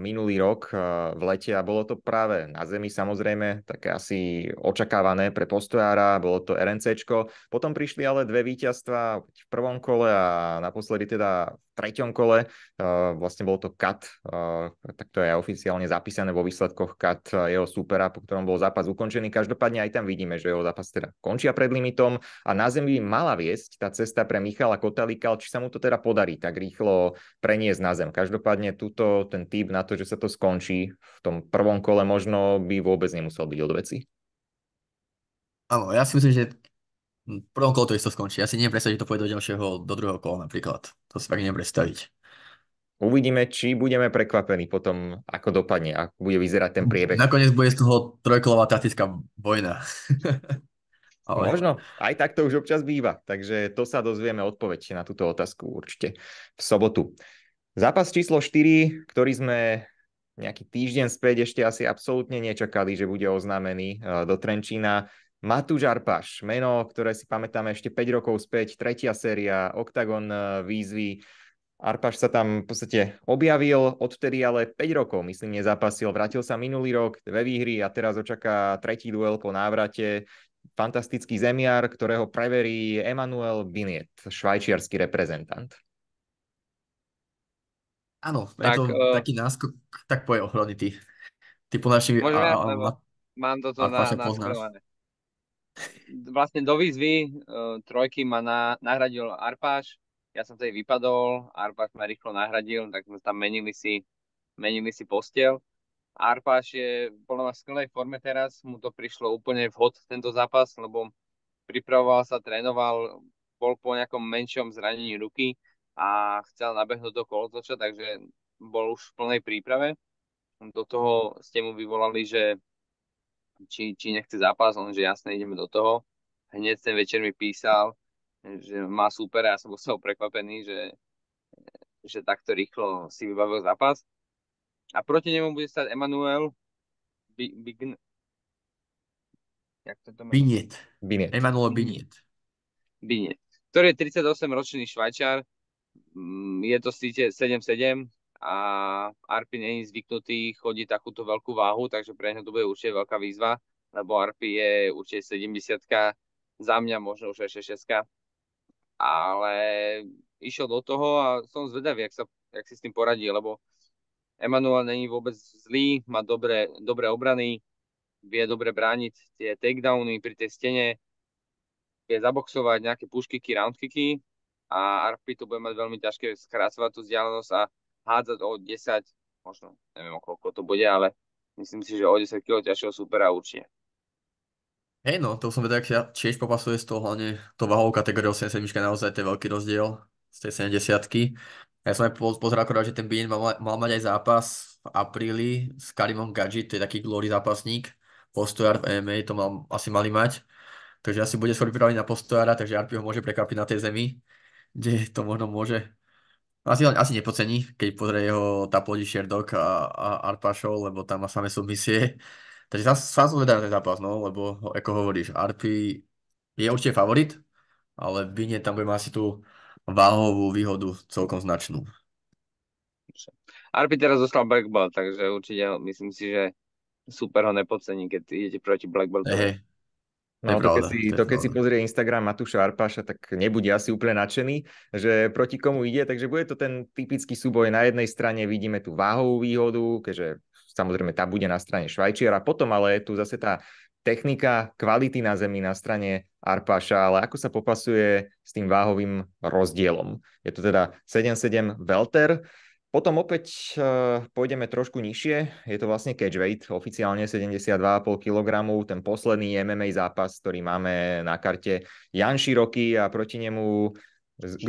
minulý rok eh, v lete a bolo to práve na zemi samozrejme, také asi očakávané pre postojára, bolo to RNCčko. Potom prišli ale dve víťazstva v prvom kole a naposledy teda v treťom kole. Eh, vlastne bol to Kat, eh, tak to je oficiálne zapísané vo výsledkoch Kat eh, jeho supera, po ktorom bol zápas ukončený. Každopádne aj tam vidíme, že jeho zápas teda končia pred limitom a na zemi mala viesť tá cesta pre Michala Kotalíka, či sa mu to teda podarí tak rýchlo preniesť na zem. Každopádne tuto ten typ na to, že sa to skončí v tom prvom kole možno by vôbec nemusel byť od veci. Áno, ja si myslím, že v prvom kole to isto skončí. Ja si neviem predstaviť, že to pôjde do ďalšieho, do druhého kola napríklad. To si fakt neviem predstaviť. Uvidíme, či budeme prekvapení potom, ako dopadne, ako bude vyzerať ten priebeh. Nakoniec bude z toho trojkolová taktická vojna. Ale... Možno, aj tak to už občas býva, takže to sa dozvieme odpoveď na túto otázku určite v sobotu. Zápas číslo 4, ktorý sme nejaký týždeň späť ešte asi absolútne nečakali, že bude oznámený eh, do Trenčína. Matúš Arpaš, meno, ktoré si pamätáme ešte 5 rokov späť, tretia séria, Octagon eh, výzvy. Arpaš sa tam v podstate objavil, odtedy ale 5 rokov, myslím, nezapasil. Vrátil sa minulý rok, dve výhry a teraz očaká tretí duel po návrate. Fantastický zemiar, ktorého preverí Emanuel Biniet, švajčiarsky reprezentant. Áno, tak, je to uh... taký náskok, tak poje ohrony ty. Ty po našich... Môžeme, a, a, mám toto na, na vlastne do výzvy uh, trojky ma na, nahradil Arpáš, ja som tej vypadol, Arpáš ma rýchlo nahradil, tak sme tam menili si, menili si postel. Arpáš je podľa mňa v skvelej forme teraz, mu to prišlo úplne vhod tento zápas, lebo pripravoval sa, trénoval, bol po nejakom menšom zranení ruky a chcel nabehnúť do kolotoča, takže bol už v plnej príprave. Do toho ste mu vyvolali, že či, či nechce zápas, on že jasne ideme do toho. Hneď ten večer mi písal, že má super a ja som bol z prekvapený, že, že takto rýchlo si vybavil zápas. A proti nemu bude stať Emanuel Bign... Jak to to Biniet. Biniet. Emanuel Biniet. Biniet, ktorý je 38-ročný švajčar. Mm, je to síte 7-7, a Arpi není zvyknutý chodiť takúto veľkú váhu, takže pre neho to bude určite veľká výzva, lebo Arpi je určite 70 za mňa možno už aj 66 ale išiel do toho a som zvedavý, jak, sa, jak si s tým poradí, lebo Emanuel není vôbec zlý, má dobré, dobré obrany, vie dobre brániť tie takedowny pri tej stene, vie zaboxovať nejaké puškiky, roundkiky a Arpi to bude mať veľmi ťažké skrácovať tú vzdialenosť a hádzať o 10, možno neviem, koľko to bude, ale myslím si, že o 10 kg ťažšieho supera určite. Hej no, to som vedel, ja tiež popasuje z toho hlavne to váhovou kategóriou 77 naozaj to je veľký rozdiel z tej 70 ja som aj pozeral akorát, že ten Bien mal, mal mať aj zápas v apríli s Karimom Gadži, to je taký glory zápasník, postojar v EMA, to mal, asi mali mať. Takže asi bude skôr pripravený na postojara, takže Arpi ho môže prekvapiť na tej zemi, kde to možno môže asi, asi nepocení, keď pozrie jeho Taplodi Šerdok a, a Arpašov, lebo tam má samé submisie. Takže sa, sa zvedá na ten zápas, no, lebo ako hovoríš, Arpi je určite favorit, ale Bine tam bude mať asi tú váhovú výhodu celkom značnú. Arpi teraz dostal black belt, takže určite myslím si, že super ho nepocení, keď idete proti black beltu. Hey, No, to, keď, si, to, keď si pozrie Instagram Matúša Arpáša, tak nebude asi úplne nadšený, že proti komu ide, takže bude to ten typický súboj. Na jednej strane vidíme tú váhovú výhodu, keďže samozrejme tá bude na strane Švajčiara, potom ale je tu zase tá technika kvality na zemi na strane Arpáša, ale ako sa popasuje s tým váhovým rozdielom. Je to teda 7-7 Welter, potom opäť eh, pôjdeme trošku nižšie. Je to vlastne catch weight, oficiálne 72,5 kg. Ten posledný MMA zápas, ktorý máme na karte Jan Široký a proti nemu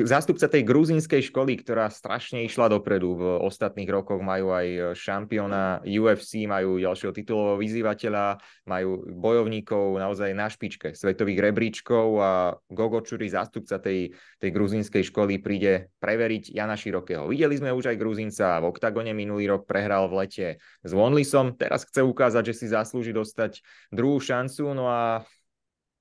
Zástupca tej gruzínskej školy, ktorá strašne išla dopredu v ostatných rokoch, majú aj e, šampióna UFC, majú ďalšieho titulového vyzývateľa, majú bojovníkov naozaj na špičke, svetových rebríčkov a Gogočuri, zástupca tej, tej gruzínskej školy, príde preveriť Jana Širokého. Videli sme už aj Gruzínca, v Oktagone minulý rok prehral v lete s Wonlisom, teraz chce ukázať, že si zaslúži dostať druhú šancu, no a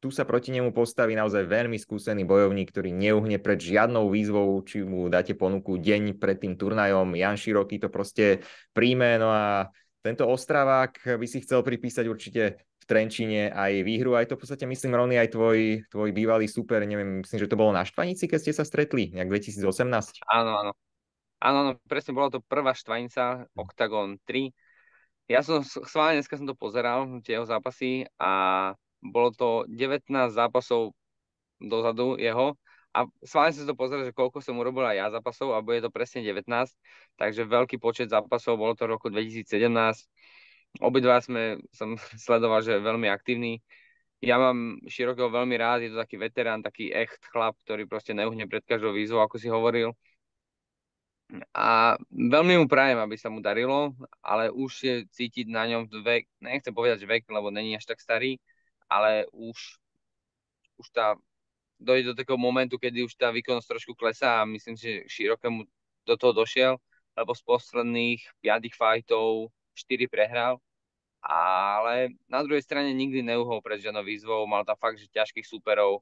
tu sa proti nemu postaví naozaj veľmi skúsený bojovník, ktorý neuhne pred žiadnou výzvou, či mu dáte ponuku deň pred tým turnajom. Jan Široký to proste príjme, no a tento Ostravák by si chcel pripísať určite v Trenčine aj výhru, aj to v podstate myslím, Rony, aj tvoj, tvoj bývalý super, neviem, myslím, že to bolo na Štvanici, keď ste sa stretli, nejak 2018. Áno, áno. Áno, áno, presne bola to prvá Štvanica, Octagon 3. Ja som schválne, dneska som to pozeral, tie jeho zápasy a bolo to 19 zápasov dozadu jeho a s vami som to pozrieť, že koľko som urobil aj ja zápasov a bude to presne 19, takže veľký počet zápasov, bolo to v roku 2017. Obidva sme, som sledoval, že je veľmi aktívny. Ja mám Širokého veľmi rád, je to taký veterán, taký echt chlap, ktorý proste neuhne pred každou výzvou, ako si hovoril. A veľmi mu prajem, aby sa mu darilo, ale už je cítiť na ňom vek, nechcem povedať, že vek, lebo není až tak starý, ale už, už tá, dojde do takého momentu, kedy už tá výkonnosť trošku klesá a myslím si, že širokému do toho došiel, lebo z posledných piatých fajtov 4 prehral, ale na druhej strane nikdy neuhol pred žiadnou výzvou, mal tam fakt, že ťažkých súperov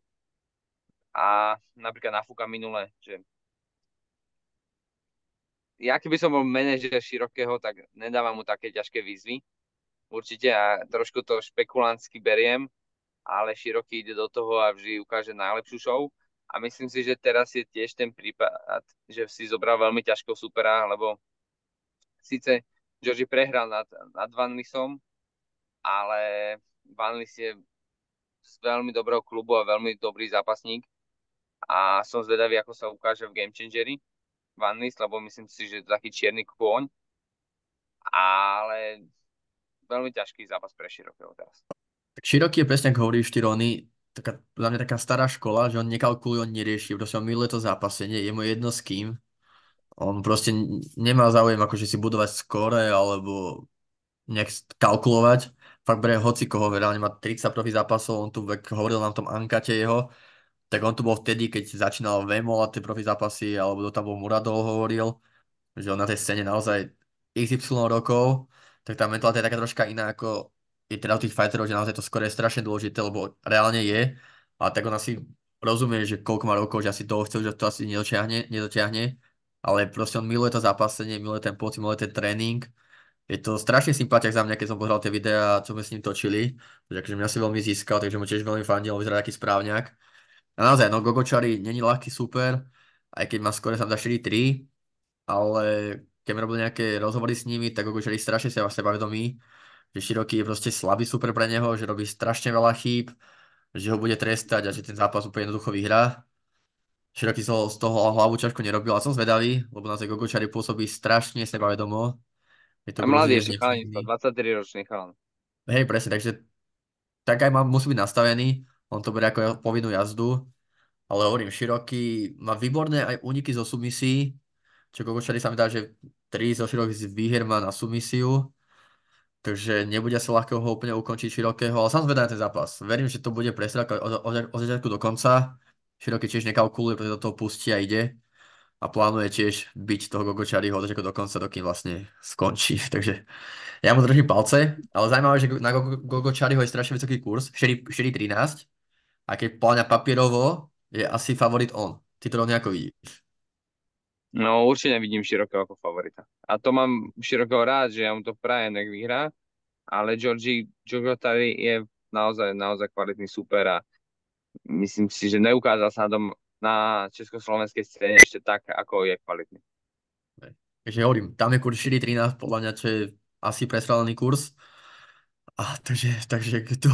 a napríklad nafúka minule, že ja keby som bol manažer širokého, tak nedávam mu také ťažké výzvy. Určite ja trošku to špekulantsky beriem, ale Široký ide do toho a vždy ukáže najlepšiu show. A myslím si, že teraz je tiež ten prípad, že si zobral veľmi ťažko supera, lebo síce Georgi prehral nad, nad Lysom, ale Lys je z veľmi dobrého klubu a veľmi dobrý zápasník a som zvedavý, ako sa ukáže v Game Changeri Lys, lebo myslím si, že je to taký čierny kôň, ale veľmi ťažký zápas pre širokého teraz. Široký je presne, ako hovoríš, ty Rony, taká, za mňa taká stará škola, že on nekalkuluje, on nerieši, proste on miluje to zápasenie, je mu jedno s kým. On proste nemá záujem akože si budovať skore alebo nejak kalkulovať. Fakt bere hoci koho, reálne má 30 profi zápasov, on tu hovoril nám tom Ankate jeho, tak on tu bol vtedy, keď začínal Vemol tie profi zápasy, alebo to tam bol hovoril, že on na tej scéne naozaj XY rokov, tak tá mentalita je taká troška iná ako je teda u tých fighterov, že naozaj to skore je strašne dôležité, lebo reálne je a tak on asi rozumie, že koľko má rokov, že asi toho chce, že to asi nedotiahne, nedotiahne ale proste on miluje to zápasenie, miluje ten pocit, miluje ten tréning. Je to strašne sympatiak za mňa, keď som pozeral tie videá, čo sme s ním točili, takže akože mňa si veľmi získal, takže mu tiež veľmi fandil, vyzerá taký správňák. A naozaj, no Gogočari není ľahký super, aj keď má skore sa 4-3, ale keď robil nejaké rozhovory s nimi, tak Gogočari strašne sa seba vedomí že Široký je proste slabý super pre neho, že robí strašne veľa chýb, že ho bude trestať a že ten zápas úplne jednoducho vyhrá. Široký som z toho hlavu ťažko nerobil a som zvedavý, lebo na tej Gogočari pôsobí strašne sebavedomo. Je to a mladý ešte to 23 ročný chalán. Hej, presne, takže tak aj mám, musí byť nastavený, on to bude ako povinnú jazdu, ale hovorím, Široký má výborné aj úniky zo submisí, čo Gogočari sa mi dá, že 3 zo širokých výher má na submisiu, Takže nebude sa ľahko ho úplne ukončiť širokého, ale som zvedaný ten zápas. Verím, že to bude prestrelka od, začiatku do konca. Široký tiež nekalkuluje, do toho pustí a ide. A plánuje tiež byť toho Gogočariho od začiatku do konca, dokým vlastne skončí. Takže ja mu držím palce, ale zaujímavé, že na Gogočariho je strašne vysoký kurz, 4,13. A keď pláňa papierovo, je asi favorit on. Ty to ako vidíš. No určite vidím Širokého ako favorita. A to mám Širokého rád, že ja mu to prajem, nech vyhrá, ale Georgi Giogotari je naozaj, naozaj kvalitný super a myslím si, že neukázal sa na, dom, na československej scéne ešte tak, ako je kvalitný. Takže hovorím, tam je kurz 4.13, podľa mňa, čo je asi presralený kurz. A takže, takže kto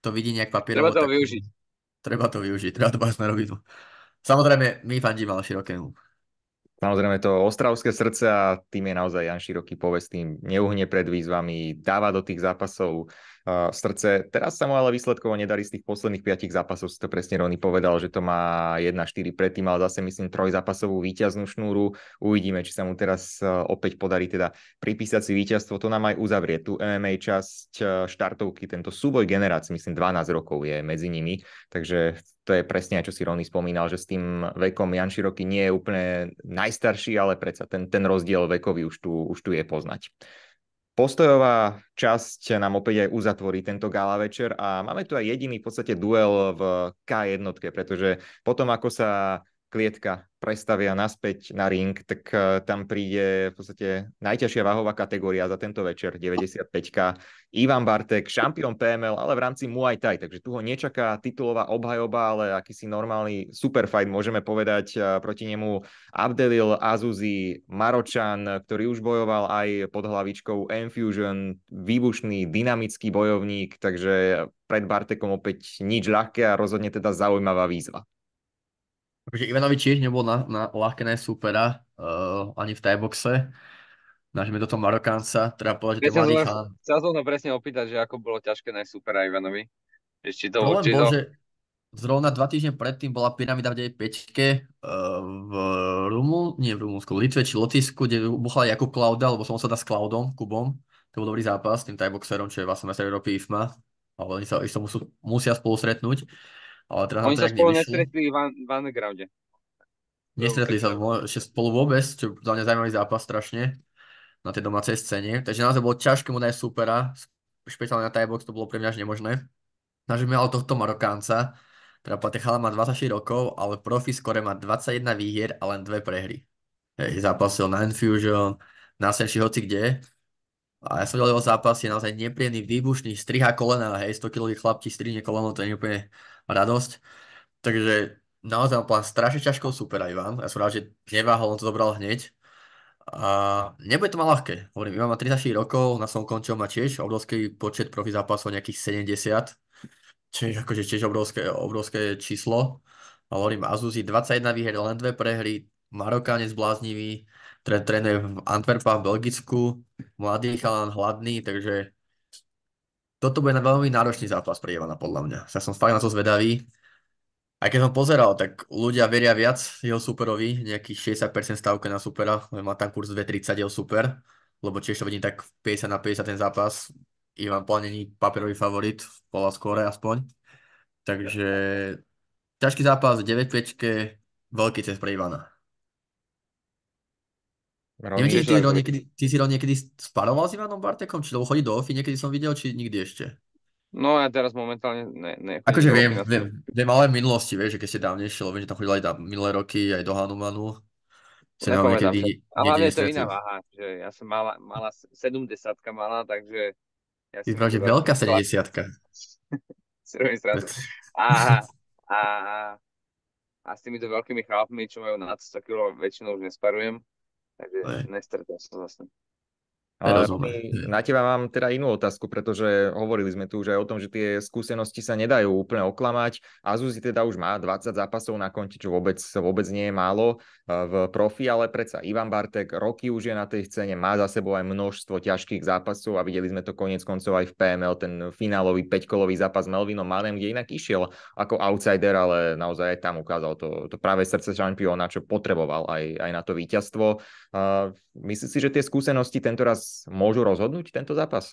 to vidí nejak papierovo, treba to tak... využiť. Treba to využiť, treba to bať na rovinu. Samozrejme, my fandíme ale širokému. Samozrejme to ostravské srdce a tým je naozaj Jan Široký povestným, neuhne pred výzvami, dáva do tých zápasov srdce. Teraz sa mu ale výsledkovo nedarí z tých posledných piatich zápasov, si to presne Rony povedal, že to má 1-4 predtým, ale zase myslím trojzápasovú víťaznú šnúru. Uvidíme, či sa mu teraz e, opäť podarí teda pripísať si víťazstvo. To nám aj uzavrie tú MMA časť e, štartovky, tento súboj generácií, myslím 12 rokov je medzi nimi, takže to je presne aj, čo si Rony spomínal, že s tým vekom Jan Široký nie je úplne najstarší, ale predsa ten, ten rozdiel vekový už tu, už tu je poznať. Postojová časť nám opäť aj uzatvorí tento gala večer a máme tu aj jediný v podstate duel v K1, pretože potom ako sa klietka prestavia naspäť na ring, tak e, tam príde v podstate najťažšia váhová kategória za tento večer, 95 ka Ivan Bartek, šampión PML, ale v rámci Muay Thai, takže tu ho nečaká titulová obhajoba, ale akýsi normálny superfight, môžeme povedať, e, proti nemu Abdelil Azuzi, Maročan, ktorý už bojoval aj pod hlavičkou fusion výbušný, dynamický bojovník, takže pred Bartekom opäť nič ľahké a rozhodne teda zaujímavá výzva. Takže Ivanovi tiež nebol na, na ľahké supera uh, ani v tajboxe. Nážme do toho Marokánca, treba povedať, že to mladý chalán. Chcel som to presne opýtať, že ako bolo ťažké nájsť supera Ivanovi. Ešte to, no, či bol, Že zrovna dva týždne predtým bola pyramída v 95 eh, v Rumu, nie v Rumunsku, Litve či Lotisku, kde buchla Jakub Klauda, alebo som sa dá s Klaudom, Kubom. To bol dobrý zápas, tým tieboxerom, čo je vlastne Mestre Európy IFMA, ale oni sa, oni sa musú, musia spolu stretnúť. Ale teraz Oni sa spolu nevyslí. nestretli v undergrounde. Nestretli no, sa ešte spolu vôbec, čo za mňa zaujímavý zápas strašne na tej domácej scéne. Takže naozaj bolo ťažké mu dať supera, špeciálne na tiebox to bolo pre mňa až nemožné. mi ale tohto Marokánca, teda Patechala má 26 rokov, ale profi skore má 21 výhier a len dve prehry. Hej, zápasil na Infusion, na Senši hoci kde. A ja som videl jeho zápas, je naozaj nepríjemný výbušný, strihá kolena, hej, 100 kg chlap ti strihne koleno, to je úplne radosť. Takže naozaj plán strašne ťažkou supera Ivan. Ja som rád, že neváhol, on to zobral hneď. A nebude to ma ľahké. Hovorím, Ivan má 36 rokov, na svojom končil má tiež obrovský počet profi zápasov, nejakých 70. Čiže akože tiež obrovské, obrovské číslo. A hovorím, Azuzi 21 výher, len dve prehry, Marokánec bláznivý, trénuje v Antwerpách v Belgicku, mladý chalan, hladný, takže toto bude na veľmi náročný zápas pre Ivana, podľa mňa. Ja som fakt na to zvedavý. Aj keď som pozeral, tak ľudia veria viac jeho superovi, nejakých 60% stavke na supera, má tam kurz 2,30 jeho super, lebo tiež to vidím tak 50 na 50 ten zápas. Ivan Planení, papierový favorit, bola skore aspoň. Takže ťažký zápas, 9 5 veľký cez pre Ivana. Neviem, či ty, Ron, niekedy, ty si Ron niekedy sparoval s Ivanom Bartekom, či lebo chodí do OFI, niekedy som videl, či nikdy ešte. No ja teraz momentálne ne, ne Akože viem, viem, viem, ale v minulosti, vieš, že keď ste dávnejšie, lebo viem, že tam chodili aj tam minulé roky, aj do Hanumanu. Sa nemám niekedy, Ale je to iná váha, že ja som mala, mala 70 mala, takže... Ja Ty práve, že veľká 70 no a, a, a s týmito veľkými chlapmi, čo majú nad 100 kg, väčšinou už nesparujem. Takže nestretol som sa s ním. Ale na teba mám teda inú otázku, pretože hovorili sme tu už aj o tom, že tie skúsenosti sa nedajú úplne oklamať. Azuzi teda už má 20 zápasov na konti, čo vôbec, vôbec nie je málo eh, v profi, ale predsa Ivan Bartek roky už je na tej scéne, má za sebou aj množstvo ťažkých zápasov a videli sme to koniec koncov aj v PML, ten finálový 5-kolový zápas s Melvinom Manem, kde inak išiel ako outsider, ale naozaj aj tam ukázal to, to práve srdce šampióna, čo potreboval aj, aj na to víťazstvo. Eh, myslím si, že tie skúsenosti tento raz zápas môžu rozhodnúť tento zápas?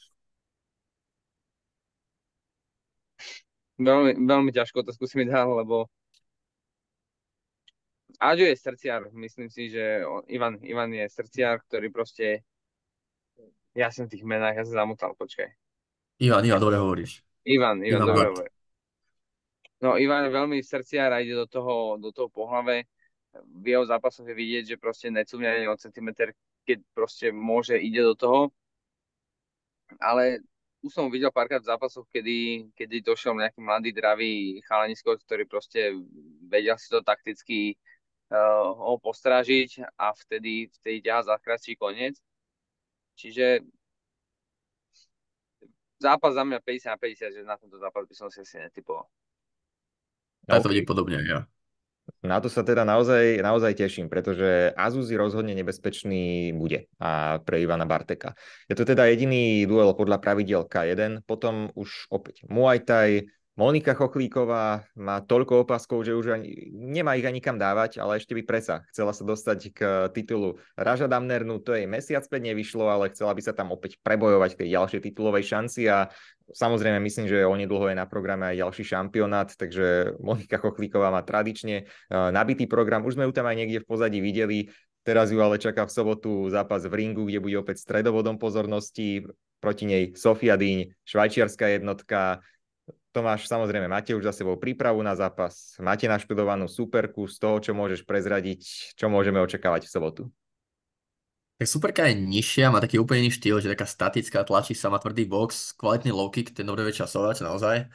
Veľmi, veľmi ťažko to skúsim dať, lebo Aďo je srdciar. Myslím si, že Ivan, Ivan je srdciar, ktorý proste... Ja som v tých menách, ja sa zamotal, počkaj. Ivan, Ivan, dobre hovoríš. Ivan, Ivan, Ivan dobre hovoríš. No, Ivan je veľmi srdciar a ide do toho, do toho pohlave. V jeho zápasoch je vidieť, že proste necúvňa o centimetr keď proste môže, ide do toho. Ale už som videl párkrát v zápasoch, kedy, kedy došiel nejaký mladý, dravý chalanisko, ktorý proste vedel si to takticky uh, ho postrážiť a vtedy, vtedy ťaha za kratší koniec. Čiže zápas za mňa 50 na 50, že na tento zápas by som si asi netypoval. Ja to vidím podobne, ja. Na to sa teda naozaj, naozaj teším, pretože Azuzi rozhodne nebezpečný bude a pre Ivana Barteka. Je to teda jediný duel podľa pravidel K1, potom už opäť Muay Thai, Monika Chochlíková má toľko opaskov, že už ani, nemá ich ani kam dávať, ale ešte by presa. Chcela sa dostať k titulu Raža Damnernu, to jej mesiac späť nevyšlo, ale chcela by sa tam opäť prebojovať k tej ďalšej titulovej šanci a samozrejme myslím, že onedlho je na programe aj ďalší šampionát, takže Monika Chochlíková má tradične e, nabitý program. Už sme ju tam aj niekde v pozadí videli, Teraz ju ale čaká v sobotu zápas v ringu, kde bude opäť stredovodom pozornosti. Proti nej Sofia Dýň, švajčiarska jednotka, to máš samozrejme, máte už za sebou prípravu na zápas, máte naštudovanú superku z toho, čo môžeš prezradiť, čo môžeme očakávať v sobotu. Tak superka je nižšia, má taký úplne iný štýl, že taká statická, tlačí sa, má tvrdý box, kvalitný low kick, ten dobre vie časovať naozaj.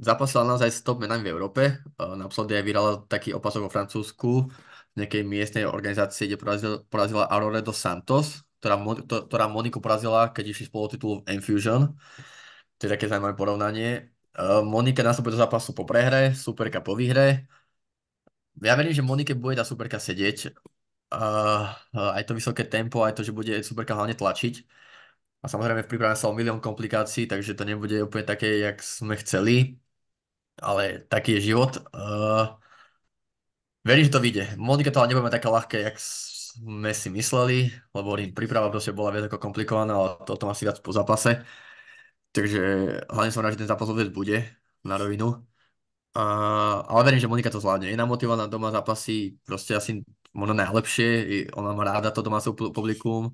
Zapasila naozaj s top menami v Európe, eh, naposledy aj vyrala taký opasok vo Francúzsku, v nejakej miestnej organizácii, kde porazila Aurore dos Santos, ktorá, ktorá Moniku porazila, keď išli spolu titul v Infusion. To je také zaujímavé porovnanie. Eh, Monika nastupuje do zápasu po prehre, superka po výhre. Ja verím, že Monike bude tá superka sedieť. Uh, aj to vysoké tempo, aj to, že bude superka hlavne tlačiť. A samozrejme v príprave sa o milión komplikácií, takže to nebude úplne také, jak sme chceli. Ale taký je život. Uh, verím, že to vyjde. Monika to ale nebude mať také ľahké, jak sme si mysleli, lebo príprava proste bola viac ako komplikovaná, ale to o tom asi viac po zápase. Takže hlavne som rád, že ten zápas vôbec bude na rovinu. A, ale verím, že Monika to zvládne. Je namotivovaná doma zápasy, proste asi možno najlepšie. Ona má ráda to domáce publikum.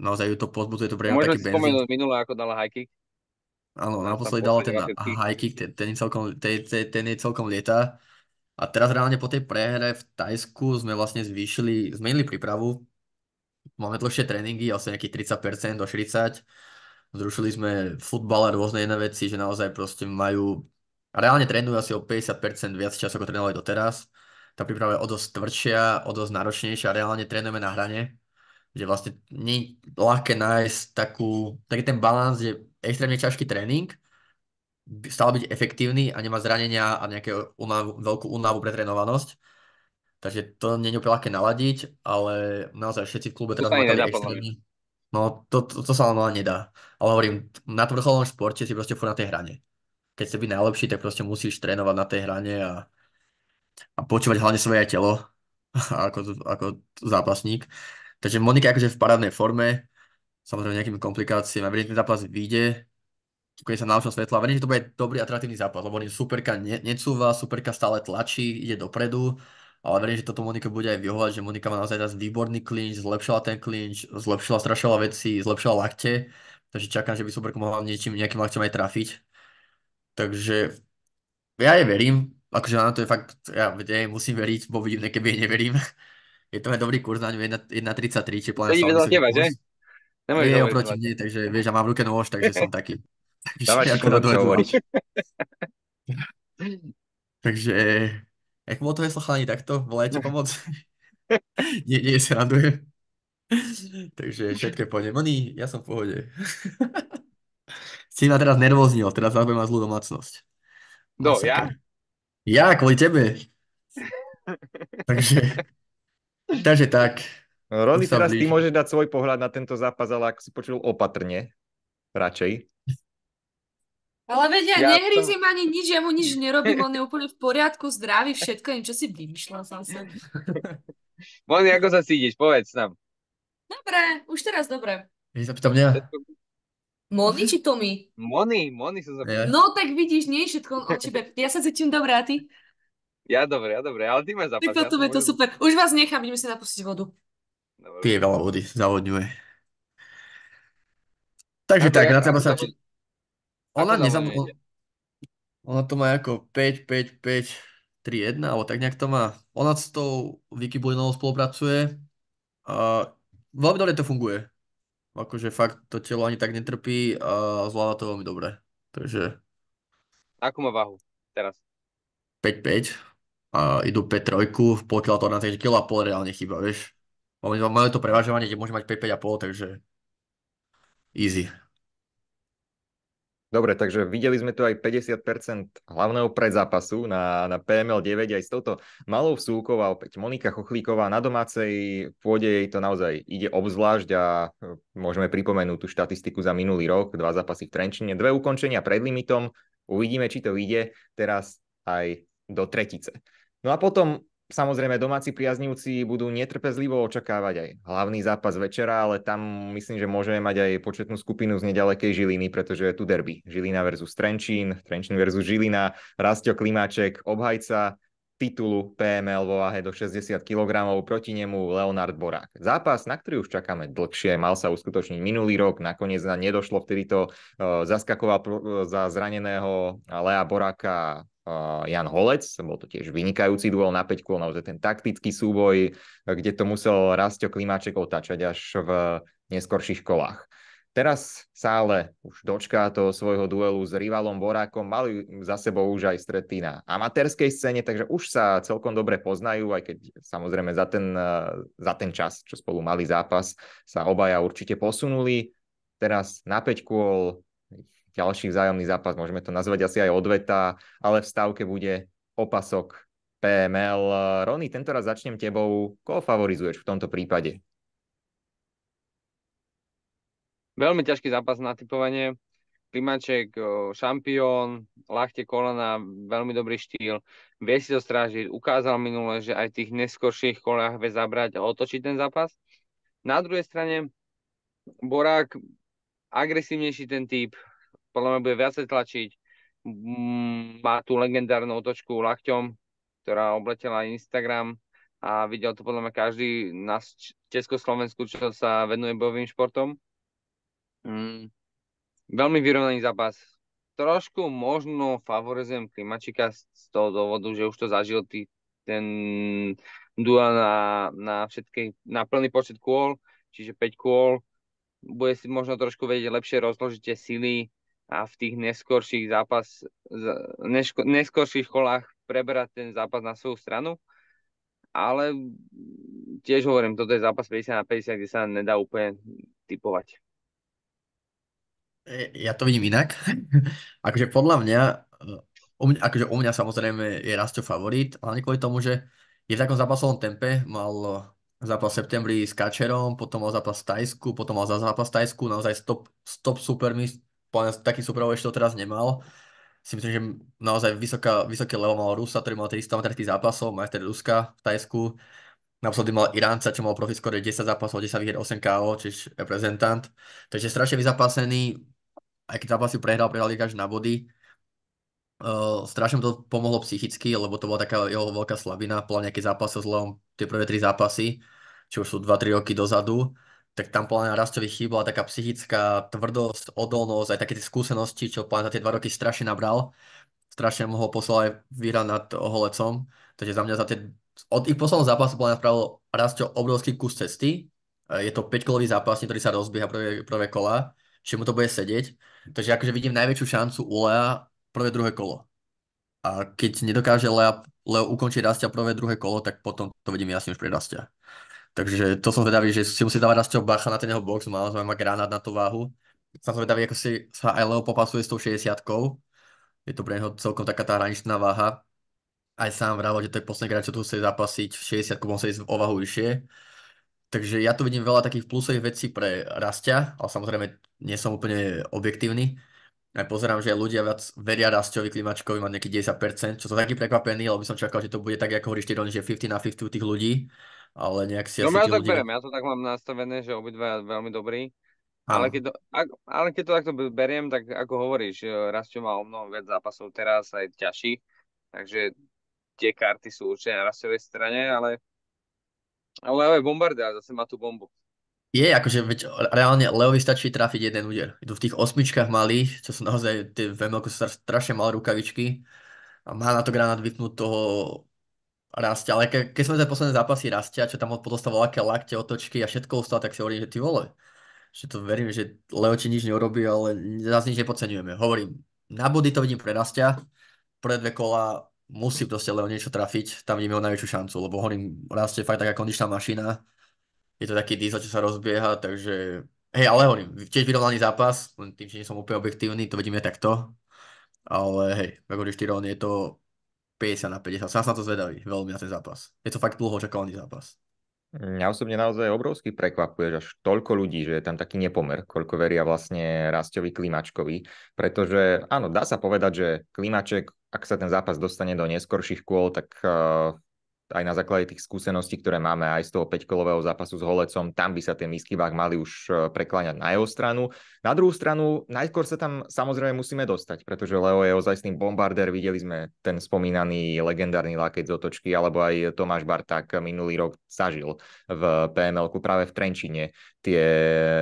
Naozaj ju to pozbuduje, to pre taký benzín. Môžeš minule, ako dala high kick? Áno, naposledy dala ten high kick, ten, ten, celkom, ten, ten je celkom lieta. A teraz reálne po tej prehre v Tajsku sme vlastne zvýšili, zmenili prípravu. Máme dlhšie tréningy, asi nejakých 30% do 40% zrušili sme futbal a rôzne iné veci, že naozaj proste majú, reálne trénujú asi o 50% viac času, ako trénovali doteraz. Tá príprava je o dosť tvrdšia, o dosť náročnejšia, a reálne trénujeme na hrane, že vlastne nie je ľahké nájsť takú, taký ten balans, že extrémne ťažký tréning, stále byť efektívny a nemá zranenia a nejakú unavu, veľkú únavu pre trénovanosť. Takže to nie je úplne ľahké naladiť, ale naozaj všetci v klube teraz majú extrémne, No, to, to, to sa normálne nedá. Ale hovorím, na tom vrcholovom športe si proste furt na tej hrane. Keď chceš byť najlepší, tak proste musíš trénovať na tej hrane a, a počúvať hlavne svoje telo ako, ako zápasník. Takže Monika akože v parádnej forme, samozrejme nejakými komplikáciami. Verím, že ten zápas vyjde, keď sa naučil svetla. Verím, že to bude dobrý, atraktívny zápas, lebo oni superka ne, necúva, superka stále tlačí, ide dopredu ale verím, že toto Monika bude aj vyhovať, že Monika má naozaj teraz výborný klinč, zlepšila ten klinč, zlepšila strašila veci, zlepšila lakte, takže čakám, že by Superku mohla niečím, nejakým lakťom aj trafiť. Takže ja jej verím, akože na to je fakt, ja, jej musím veriť, bo vidím, keby jej neverím. Je to aj dobrý kurz na ňu, 1.33, či pláne sa je oproti mne, takže vieš, ja mám v ruke nôž, takže som taký. Takže, ako na takže ak bolo to heslo chalani takto? Volajte pomoc? nie, nie, sa radujem. Takže všetko je pohode. Moni, ja som v pohode. No si ma teraz nervóznil, teraz zaujím ma zlú domácnosť. No, ja? Ja, kvôli tebe. takže, takže tak. No, Roli, teraz blíži. ty môžeš dať svoj pohľad na tento zápas, ale ak si počul opatrne, radšej. Ale vedia, ja nehryzím to... ani nič, ja mu nič nerobím, on je úplne v poriadku, zdravý, všetko im, čo si vymýšľal som sa. Moni, ako sa cítiš? Povedz nám. Dobre, už teraz dobre. Vy sa pýtam mňa. Moni či Tomi? Moni, Moni sa zapýtam. No tak vidíš, nie je všetko o tebe. Ja sa cítim dobre, a ty? Ja dobre, ja dobre, ale ty ma zapáš. Ty to, ja to, môžem... to super. Už vás nechám, ideme si napustiť vodu. Dobre. Pije veľa vody, zavodňuje. Takže tak, ja, na teba sa... Či... Ona, tam nezam... Ona to má ako 5, 5, 5, 3, 1, alebo tak nejak to má. Ona s tou Vicky Bulinovou spolupracuje a veľmi dobre to funguje. Akože fakt to telo ani tak netrpí a zvláda to veľmi dobre. Takže Akú má váhu teraz? 5-5 a idú 5-3, pokiaľ to na 3 kg a pol reálne chýba, vieš. Majú to prevažovanie, kde môže mať 5-5 a pol, takže easy. Dobre, takže videli sme tu aj 50% hlavného predzápasu na, na PML 9 aj s touto malou vsúkou a opäť Monika Chochlíková na domácej pôde jej to naozaj ide obzvlášť a e, môžeme pripomenúť tú štatistiku za minulý rok, dva zápasy v Trenčine, dve ukončenia pred limitom, uvidíme, či to ide teraz aj do tretice. No a potom Samozrejme, domáci priaznivci budú netrpezlivo očakávať aj hlavný zápas večera, ale tam myslím, že môžeme mať aj početnú skupinu z nedalekej Žiliny, pretože je tu derby. Žilina versus Trenčín, Trenčín versus Žilina, Rastio Klimáček, obhajca titulu PML vo váhe do 60 kg proti nemu Leonard Borák. Zápas, na ktorý už čakáme dlhšie, mal sa uskutočniť minulý rok, nakoniec na nedošlo, vtedy to uh, eh, zaskakoval pro, eh, za zraneného Lea Boráka Jan Holec, bol to tiež vynikajúci duel na 5 kôl, naozaj ten taktický súboj, kde to musel Rastio Klimáček otáčať až v neskorších kolách. Teraz sa ale už dočká toho svojho duelu s rivalom Borákom, mali za sebou už aj strety na amatérskej scéne, takže už sa celkom dobre poznajú, aj keď samozrejme za ten, za ten čas, čo spolu mali zápas, sa obaja určite posunuli. Teraz na 5 kôl ďalší vzájomný zápas, môžeme to nazvať asi aj odveta, ale v stavke bude opasok PML. Rony, raz začnem tebou. Koho favorizuješ v tomto prípade? Veľmi ťažký zápas na typovanie. Klimaček, šampión, ľahké kolena, veľmi dobrý štýl, vie si to strážiť, ukázal minule, že aj v tých neskorších kolách vie zabrať a otočiť ten zápas. Na druhej strane, Borák, agresívnejší ten typ, podľa mňa bude viacej tlačiť. Mm, má tú legendárnu otočku ľahťom, ktorá obletela Instagram a videl to podľa mňa každý na Československu, čo sa venuje bojovým športom. Mm. Veľmi vyrovnaný zápas. Trošku možno favorizujem Klimačika z toho dôvodu, že už to zažil tý, ten duel na, na, všetky, na plný počet kôl, čiže 5 kôl. Bude si možno trošku vedieť lepšie rozložite sily, a v tých neskorších zápas, neško, neskorších kolách prebrať ten zápas na svoju stranu. Ale tiež hovorím, toto je zápas 50 na 50, kde sa nedá úplne typovať. E, ja to vidím inak. akože podľa mňa, e, u mňa, akože u mňa samozrejme je Rasto favorit, ale nie kvôli tomu, že je v takom zápasovom tempe, mal zápas v septembri s Kačerom, potom mal zápas v Tajsku, potom mal za zápas v Tajsku, naozaj stop, stop supermi podľa taký súpravov ešte teraz nemal. Si myslím, že naozaj vysoká, vysoké levo mal Rusa, ktorý mal 300 zápasov, majster Ruska v Tajsku. Naposledy mal Iránca, čo mal profi skore 10 zápasov, 10 výher, 8 KO, čiže reprezentant. Takže strašne vyzapasený, aj keď zápasy prehral, prehral až na body. Uh, strašne mu to pomohlo psychicky, lebo to bola taká jeho veľká slabina, plne nejaké zápasy s Leom, tie prvé tri zápasy, čo už sú 2-3 roky dozadu tak tam podľa Rastovi chýbala taká psychická tvrdosť, odolnosť, aj také tie skúsenosti, čo podľa za tie dva roky strašne nabral. Strašne mohol poslal aj výhra nad Holecom. Takže za mňa za tie... Od ich posledného zápasu podľa spravil Rasto obrovský kus cesty. E, je to 5-kolový zápas, ktorý sa rozbieha prvé, prvé kola. Či mu to bude sedieť. Takže akože vidím najväčšiu šancu u Lea prvé, druhé kolo. A keď nedokáže Leo, Leo ukončiť Rastia prvé, druhé kolo, tak potom to vidím jasne už pri Rastia. Takže to som zvedavý, že si musí dávať Rastio bacha na ten jeho box, má naozaj má granát na tú váhu. Som zvedavý, ako si sa aj Leo popasuje s tou 60 -kou. Je to pre neho celkom taká tá hraničná váha. Aj sám vravil, že to je posledný hráč, čo tu chce zapasiť v 60 on sa ísť o váhu vyššie. Takže ja tu vidím veľa takých plusových vecí pre Rastia, ale samozrejme nie som úplne objektívny. Aj pozerám, že ľudia viac veria Rastiovi Klimačkovi má nejaký 10%, čo som taký prekvapený, lebo by som čakal, že to bude tak, ako hovoríš, že 50 na 50 tých ľudí ale nejak si no, asi ja tak ľudia... beriem, ja to tak mám nastavené, že obidva veľmi dobrý. Ale keď, to, ak, ale keď to takto beriem, tak ako hovoríš, e, Rastio má o mnoho viac zápasov teraz, aj ťažší, takže tie karty sú určite na Rastiovej strane, ale, ale aj Bombarda zase má tú bombu. Je, akože veď, reálne Leovi stačí trafiť jeden úder. Tu v tých osmičkách malých, čo sú naozaj, tie veľmi strašne malé rukavičky, a má na to granát vypnúť toho Rastia, ale ke, keď sme tie posledné zápasy Rastia, čo tam podostávalo aké lakte, otočky a všetko ostalo, tak si hovorím, že ty vole, že to verím, že Leoči nič neurobí, ale nás nič nepodceňujeme. Hovorím, na body to vidím pre Rastia, pre dve kola musí proste Leo niečo trafiť, tam vidím jeho najväčšiu šancu, lebo hovorím, Rastie fakt taká kondičná mašina, je to taký diesel, čo sa rozbieha, takže hej, ale hovorím, tiež vyrovnaný zápas, len tým, že nie som úplne objektívny, to vidíme takto, ale hej, ako 4 je to 50 na 50. Sám sa na to zvedavý veľmi na ten zápas. Je to fakt dlho očakávaný zápas. Mňa osobne naozaj obrovsky prekvapuje, že až toľko ľudí, že je tam taký nepomer, koľko veria vlastne Rastovi Klimačkovi, pretože áno, dá sa povedať, že Klimaček, ak sa ten zápas dostane do neskorších kôl, tak uh, aj na základe tých skúseností, ktoré máme aj z toho 5-kolového zápasu s Holecom, tam by sa tie misky váh mali už e, prekláňať na jeho stranu. Na druhú stranu, najskôr sa tam samozrejme musíme dostať, pretože Leo je ozajstný bombarder, videli sme ten spomínaný legendárny lakeť z otočky, alebo aj Tomáš Barták minulý rok zažil v pml práve v Trenčine tie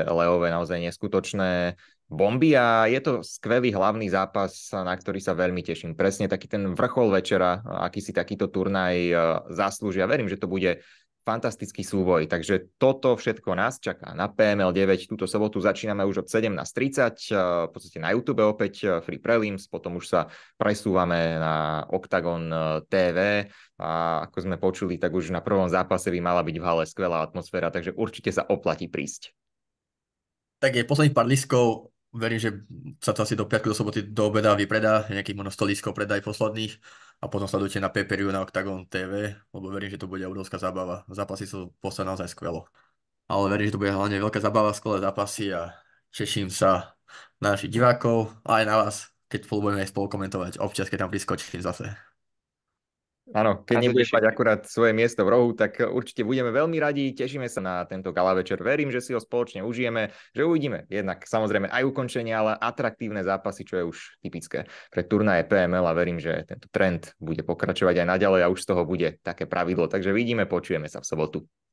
Leové naozaj neskutočné bomby a je to skvelý hlavný zápas, na ktorý sa veľmi teším. Presne taký ten vrchol večera, aký si takýto turnaj e, zaslúžia. Verím, že to bude fantastický súboj. Takže toto všetko nás čaká na PML 9. Túto sobotu začíname už od 17.30, e, v podstate na YouTube opäť e, Free Prelims, potom už sa presúvame na Octagon TV a ako sme počuli, tak už na prvom zápase by mala byť v hale skvelá atmosféra, takže určite sa oplatí prísť. Tak je posledných pár listkov verím, že sa to asi do piatku, do soboty, do obeda vypredá, nejakých možno stoliskov predaj posledných a potom sledujte na Peperiu na Octagon TV, lebo verím, že to bude obrovská zábava. Zápasy sú posa naozaj skvelo. Ale verím, že to bude hlavne veľká zábava, skvelé zápasy a teším sa na našich divákov a aj na vás, keď spolu budeme spolu komentovať občas, keď tam priskočím zase. Áno, keď nebudeš mať akurát svoje miesto v rohu, tak určite budeme veľmi radi, tešíme sa na tento gala večer. Verím, že si ho spoločne užijeme, že uvidíme jednak samozrejme aj ukončenie, ale atraktívne zápasy, čo je už typické pre turnaje PML a verím, že tento trend bude pokračovať aj naďalej a už z toho bude také pravidlo. Takže vidíme, počujeme sa v sobotu.